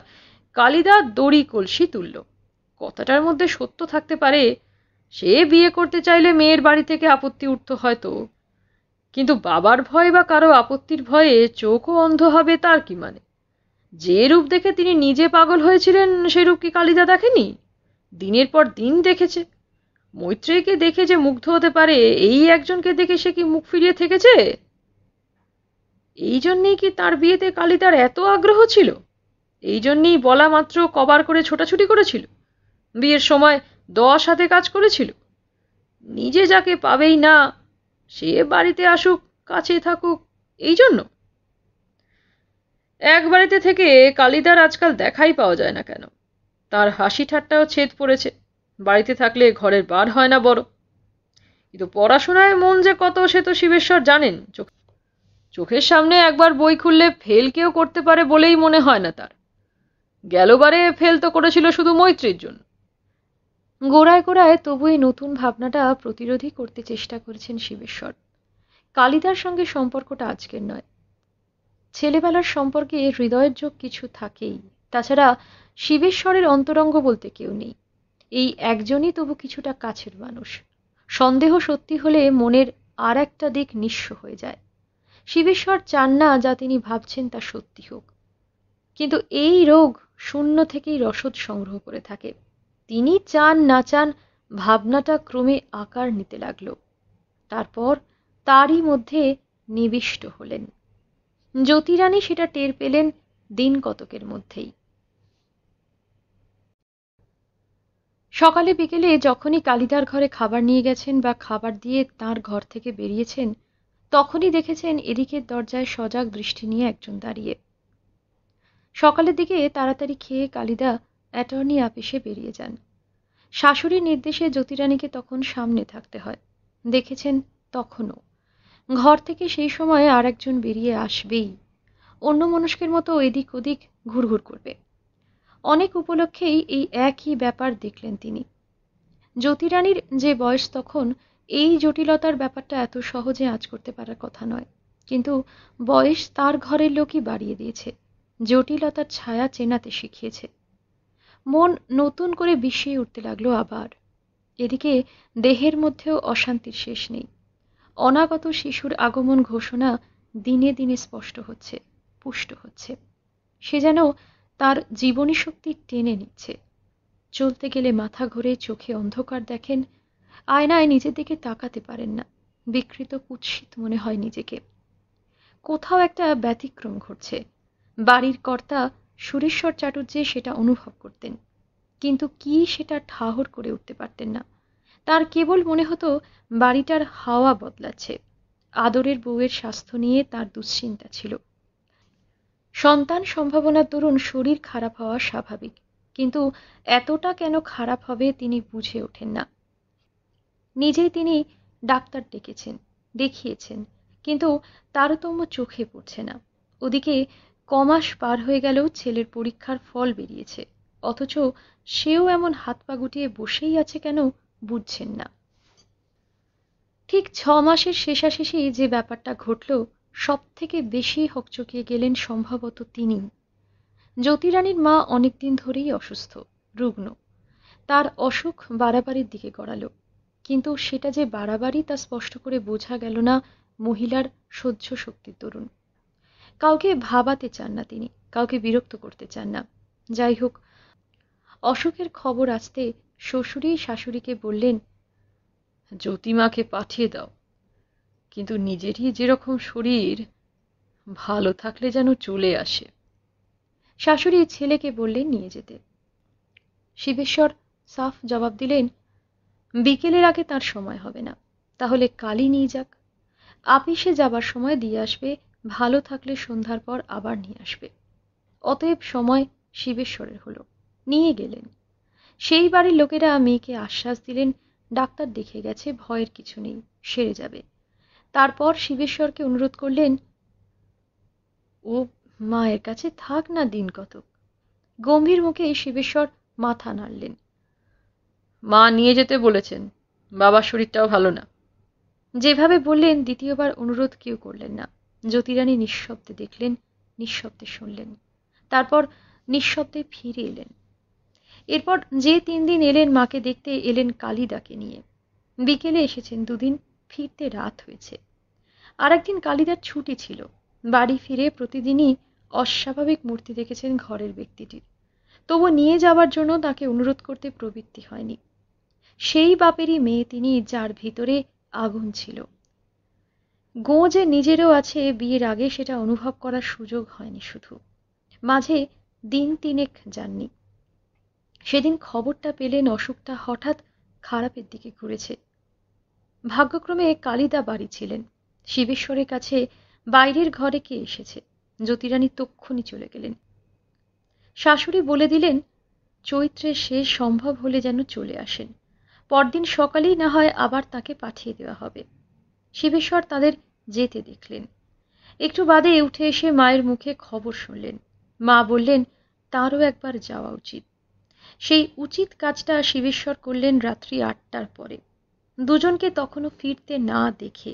কালিদা দড়ি কলসি তুলল কথাটার মধ্যে সত্য থাকতে পারে সে বিয়ে
করতে চাইলে মেয়ের বাড়ি থেকে আপত্তি উঠত হয়তো কিন্তু বাবার ভয় বা কারো আপত্তির ভয়ে চোখও অন্ধ হবে তার কি মানে যে রূপ দেখে তিনি নিজে পাগল
হয়েছিলেন সেরূপ কি কালিদা দেখেনি দিনের পর দিন দেখেছে মৈত্রেয়ীকে দেখে যে মুগ্ধ হতে পারে এই একজনকে দেখে সে কি মুখ ফিরিয়ে থেকেছে এই জন্যেই কি তার বিয়েতে কালিদার এত আগ্রহ ছিল এই জন্যেই বলা মাত্র কবার করে ছোটাছুটি করেছিল বিয়ের সময় দশ হাতে কাজ করেছিল নিজে যাকে পাবেই না সে বাড়িতে আসুক কাছে থাকুক এই
জন্য এক বাড়িতে থেকে কালিদার আজকাল দেখাই পাওয়া যায় না কেন তার হাসি ঠাট্টাও ছেদ পড়েছে বাড়িতে থাকলে ঘরের বার হয় না বড় কিন্তু পড়াশোনায় মন যে কত সে তো শিবেশ্বর জানেন চোখের সামনে একবার বই খুললে ফেল কেউ করতে পারে বলেই মনে হয় না তার গেলবারে ফেল তো করেছিল শুধু মৈত্রীর জন্য
গোড়ায় গোড়ায় তবু এই নতুন ভাবনাটা প্রতিরোধী করতে চেষ্টা করেছেন শিবেশ্বর কালিদার সঙ্গে সম্পর্কটা আজকের নয় ছেলেবেলার সম্পর্কে হৃদয়ের যোগ কিছু থাকেই তাছাড়া শিবেশ্বরের অন্তরঙ্গ বলতে কেউ নেই এই একজনই তবু কিছুটা কাছের মানুষ সন্দেহ সত্যি হলে মনের আর একটা দিক নিঃস্ব হয়ে যায় শিবেশ্বর চান না যা তিনি ভাবছেন তা সত্যি হোক কিন্তু এই রোগ শূন্য থেকেই রসদ সংগ্রহ করে থাকে তিনি চান না চান ভাবনাটা ক্রমে আকার নিতে লাগল তারপর তারই মধ্যে নিবিষ্ট হলেন জ্যোতিরানী সেটা টের পেলেন দিন কতকের মধ্যেই সকালে বিকেলে যখনই কালিদার ঘরে খাবার নিয়ে গেছেন বা খাবার দিয়ে তার ঘর থেকে বেরিয়েছেন তখনই দেখেছেন এদিকের দরজায় সজাগ দৃষ্টি নিয়ে একজন দাঁড়িয়ে সকালের দিকে তাড়াতাড়ি খেয়ে কালিদা অ্যাটর্নি আপিসে বেরিয়ে যান শাশুড়ির নির্দেশে জ্যোতিরানীকে তখন সামনে থাকতে হয় দেখেছেন তখনও ঘর থেকে সেই সময় আর একজন বেরিয়ে আসবেই অন্য মনস্কের মতো এদিক ওদিক ঘুরঘুর করবে অনেক উপলক্ষেই এই একই ব্যাপার দেখলেন তিনি জ্যোতিরানীর যে বয়স তখন এই জটিলতার ব্যাপারটা এত সহজে আজ করতে পারার কথা নয় কিন্তু বয়স তার ঘরের লোকই বাড়িয়ে দিয়েছে জটিলতার ছায়া চেনাতে শিখিয়েছে মন নতুন করে বিষিয়ে উঠতে লাগলো আবার এদিকে দেহের মধ্যেও অশান্তির শেষ নেই অনাগত শিশুর আগমন ঘোষণা দিনে দিনে স্পষ্ট হচ্ছে পুষ্ট হচ্ছে সে যেন তার জীবনী শক্তি টেনে নিচ্ছে চলতে গেলে মাথা ঘুরে চোখে অন্ধকার দেখেন আয়নায় নিজের দিকে তাকাতে পারেন না বিকৃত কুৎসিত মনে হয় নিজেকে কোথাও একটা ব্যতিক্রম ঘটছে বাড়ির কর্তা সুরেশ্বর চাটুর্যে সেটা অনুভব করতেন কিন্তু কি সেটা ঠাহর করে উঠতে পারতেন না তার কেবল মনে হতো বাড়িটার হাওয়া বদলাচ্ছে আদরের বউয়ের স্বাস্থ্য নিয়ে তার দুশ্চিন্তা ছিল সন্তান সম্ভাবনা তরুণ শরীর খারাপ হওয়া স্বাভাবিক কিন্তু এতটা কেন খারাপ হবে তিনি বুঝে ওঠেন না নিজেই তিনি ডাক্তার ডেকেছেন দেখিয়েছেন কিন্তু তারতম্য চোখে পড়ছে না ওদিকে কমাস পার হয়ে গেলেও ছেলের পরীক্ষার ফল বেরিয়েছে অথচ সেও এমন হাত পা গুটিয়ে বসেই আছে কেন বুঝছেন না ঠিক ছ মাসের শেষাশেষি যে ব্যাপারটা ঘটল সবথেকে বেশি হকচকিয়ে গেলেন সম্ভবত তিনি জ্যোতিরানীর মা অনেকদিন ধরেই অসুস্থ রুগ্ন তার অসুখ বাড়াবাড়ির দিকে গড়ালো কিন্তু সেটা যে বাড়াবাড়ি তা স্পষ্ট করে বোঝা গেল না মহিলার সহ্য শক্তির তরুণ কাউকে ভাবাতে চান না তিনি কাউকে বিরক্ত করতে চান না যাই হোক অসুখের খবর আসতে শ্বশুরি শাশুড়িকে বললেন জ্যোতিমাকে পাঠিয়ে দাও কিন্তু নিজেরই যেরকম শরীর ভালো থাকলে যেন চলে আসে শাশুড়ি ছেলেকে বললেন নিয়ে যেতে শিবেশ্বর সাফ জবাব দিলেন বিকেলের আগে তার সময় হবে না তাহলে কালই নিয়ে যাক আপিসে যাবার সময় দিয়ে আসবে ভালো থাকলে সন্ধ্যার পর আবার নিয়ে আসবে অতএব সময় শিবেশ্বরের হলো নিয়ে গেলেন সেই বাড়ির লোকেরা মেয়েকে আশ্বাস দিলেন ডাক্তার দেখে গেছে ভয়ের কিছু নেই সেরে যাবে তারপর শিবেশ্বরকে অনুরোধ করলেন ও মায়ের কাছে থাক না দিন কতক গম্ভীর মুখে শিবেশ্বর মাথা নাড়লেন মা নিয়ে যেতে বলেছেন বাবার শরীরটাও ভালো না যেভাবে বললেন দ্বিতীয়বার অনুরোধ কেউ করলেন না জ্যোতিরানী নিঃশব্দে দেখলেন নিঃশব্দে শুনলেন তারপর নিঃশব্দে ফিরে এলেন এরপর যে তিন দিন এলেন মাকে দেখতে এলেন কালিদাকে নিয়ে বিকেলে এসেছেন দুদিন ফিরতে রাত হয়েছে আর একদিন কালিদার ছুটি ছিল বাড়ি ফিরে প্রতিদিনই অস্বাভাবিক মূর্তি দেখেছেন ঘরের ব্যক্তিটির তবু নিয়ে যাওয়ার জন্য তাকে অনুরোধ করতে প্রবৃত্তি হয়নি সেই বাপেরই মেয়ে তিনি যার ভিতরে আগুন ছিল গো যে নিজেরও আছে বিয়ের আগে সেটা অনুভব করার সুযোগ হয়নি শুধু মাঝে দিন তিনেক যাননি সেদিন খবরটা পেলেন অসুখটা হঠাৎ খারাপের দিকে ঘুরেছে ভাগ্যক্রমে কালিদা বাড়ি ছিলেন শিবেশ্বরের কাছে বাইরের ঘরে কে এসেছে জ্যোতিরানী তক্ষুনি চলে গেলেন শাশুড়ি বলে দিলেন চৈত্রের শেষ সম্ভব হলে যেন চলে আসেন পরদিন সকালেই না হয় আবার তাকে পাঠিয়ে দেওয়া হবে শিবেশ্বর তাদের যেতে দেখলেন একটু বাদে উঠে এসে মায়ের মুখে খবর শুনলেন মা বললেন তারও একবার যাওয়া উচিত সেই উচিত কাজটা শিবেশ্বর করলেন রাত্রি আটটার পরে দুজনকে তখনও ফিরতে না দেখে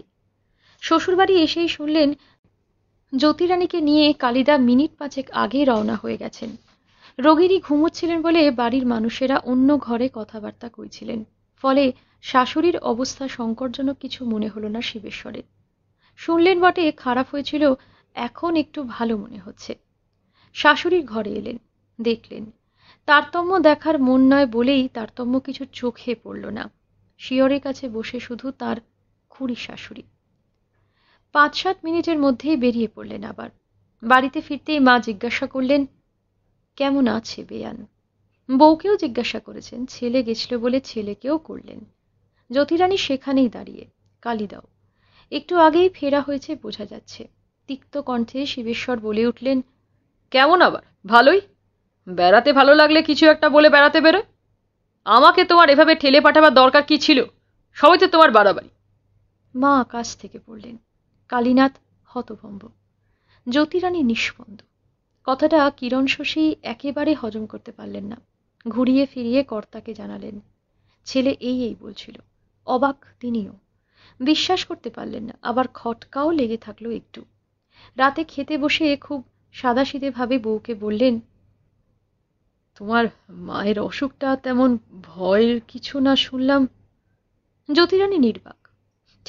শ্বশুরবাড়ি এসেই শুনলেন জ্যোতিরানীকে নিয়ে কালিদা মিনিট পাঁচেক আগে রওনা হয়ে গেছেন রোগিনী ঘুমোচ্ছিলেন বলে বাড়ির মানুষেরা অন্য ঘরে কথাবার্তা কইছিলেন ফলে শাশুড়ির অবস্থা সংকটজনক কিছু মনে হলো না শিবেশ্বরের শুনলেন বটে খারাপ হয়েছিল এখন একটু ভালো মনে হচ্ছে শাশুড়ির ঘরে এলেন দেখলেন তারতম্য দেখার মন নয় বলেই তারতম্য কিছু চোখে পড়ল না শিয়রের কাছে বসে শুধু তার খুড়ি শাশুড়ি পাঁচ সাত মিনিটের মধ্যেই বেরিয়ে পড়লেন আবার বাড়িতে ফিরতেই মা জিজ্ঞাসা করলেন কেমন আছে বেয়ান বউকেও জিজ্ঞাসা করেছেন ছেলে গেছিল বলে ছেলেকেও করলেন জ্যোতিরানী সেখানেই দাঁড়িয়ে কালিদাও একটু আগেই ফেরা হয়েছে বোঝা যাচ্ছে তিক্ত কণ্ঠে শিবেশ্বর বলে উঠলেন কেমন আবার ভালোই বেড়াতে ভালো লাগলে
কিছু একটা বলে বেড়াতে বেরো আমাকে তোমার এভাবে ঠেলে পাঠাবার দরকার কি ছিল সবাই তো
তোমার বাড়াবাড়ি মা আকাশ থেকে পড়লেন কালীনাথ হতভম্ব জ্যোতিরানী নিষ্পন্দ কথাটা কিরণ শশী একেবারে হজম করতে পারলেন না ঘুরিয়ে ফিরিয়ে কর্তাকে জানালেন ছেলে এই এই বলছিল অবাক তিনিও বিশ্বাস করতে পারলেন না আবার খটকাও লেগে থাকলো একটু রাতে খেতে বসে খুব সাদাসিধেভাবে বউকে বললেন তোমার মায়ের অসুখটা তেমন ভয়ের কিছু না শুনলাম জ্যোতিরানী নির্বাক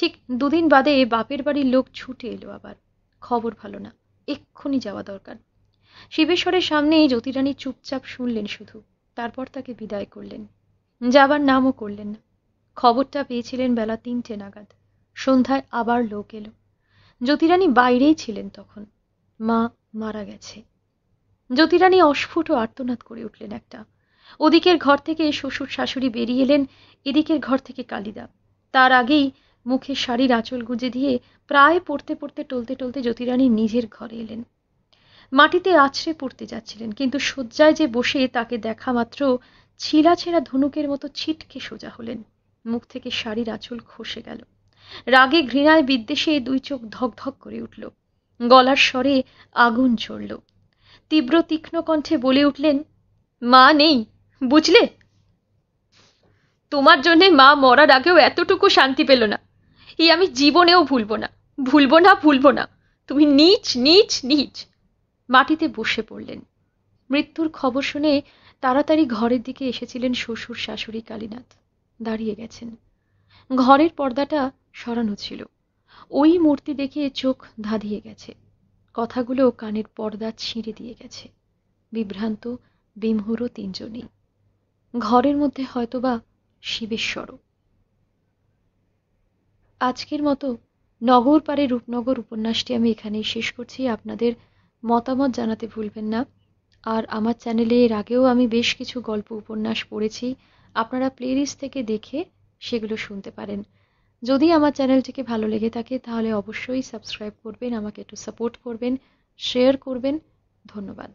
ঠিক দুদিন বাদে বাপের বাড়ির লোক ছুটে এলো আবার খবর ভালো না এক্ষুনি যাওয়া দরকার শিবেশ্বরের সামনে জ্যোতিরানী চুপচাপ শুনলেন শুধু তারপর তাকে বিদায় করলেন যাবার নামও করলেন না খবরটা পেয়েছিলেন বেলা তিনটে নাগাদ সন্ধ্যায় আবার লোক এলো জ্যোতিরানী বাইরেই ছিলেন তখন মা মারা গেছে জ্যোতিরানী অস্ফুট আর্তনাদ করে উঠলেন একটা ওদিকের ঘর থেকে শ্বশুর শাশুড়ি বেরিয়ে এলেন এদিকের ঘর থেকে কালিদা তার আগেই মুখে শাড়ির আঁচল গুঁজে দিয়ে প্রায় পড়তে পড়তে টলতে টলতে জ্যোতিরানী নিজের ঘরে এলেন মাটিতে আছড়ে পড়তে যাচ্ছিলেন কিন্তু শয্যায় যে বসে তাকে দেখা মাত্র ছিলাছেঁড়া ধনুকের মতো ছিটকে সোজা হলেন মুখ থেকে শাড়ির আঁচল খসে গেল রাগে ঘৃণায় বিদ্বেষে দুই চোখ ধকধক করে উঠল গলার স্বরে আগুন ঝরল তীব্র তীক্ষ্ণ কণ্ঠে বলে উঠলেন মা নেই বুঝলে তোমার জন্যে মা মরার আগেও এতটুকু শান্তি পেল না এই আমি জীবনেও ভুলব না ভুলব না ভুলব না তুমি নিচ নিচ নিচ মাটিতে বসে পড়লেন মৃত্যুর খবর শুনে তাড়াতাড়ি ঘরের দিকে এসেছিলেন শ্বশুর শাশুড়ি কালীনাথ দাঁড়িয়ে গেছেন ঘরের পর্দাটা সরানো ছিল ওই মূর্তি দেখে চোখ ধাঁধিয়ে গেছে কথাগুলো কানের পর্দা ছিঁড়ে দিয়ে গেছে বিভ্রান্ত বিমহুরও তিনজনেই ঘরের মধ্যে হয়তোবা শিবেশ্বরও আজকের মতো নগর পারে রূপনগর উপন্যাসটি আমি এখানেই শেষ করছি আপনাদের মতামত জানাতে ভুলবেন না আর আমার চ্যানেলে এর আগেও আমি বেশ কিছু গল্প উপন্যাস পড়েছি আপনারা প্লেলিস্ট থেকে দেখে সেগুলো শুনতে পারেন যদি আমার চ্যানেলটিকে ভালো লেগে থাকে তাহলে অবশ্যই সাবস্ক্রাইব করবেন আমাকে একটু সাপোর্ট করবেন শেয়ার করবেন ধন্যবাদ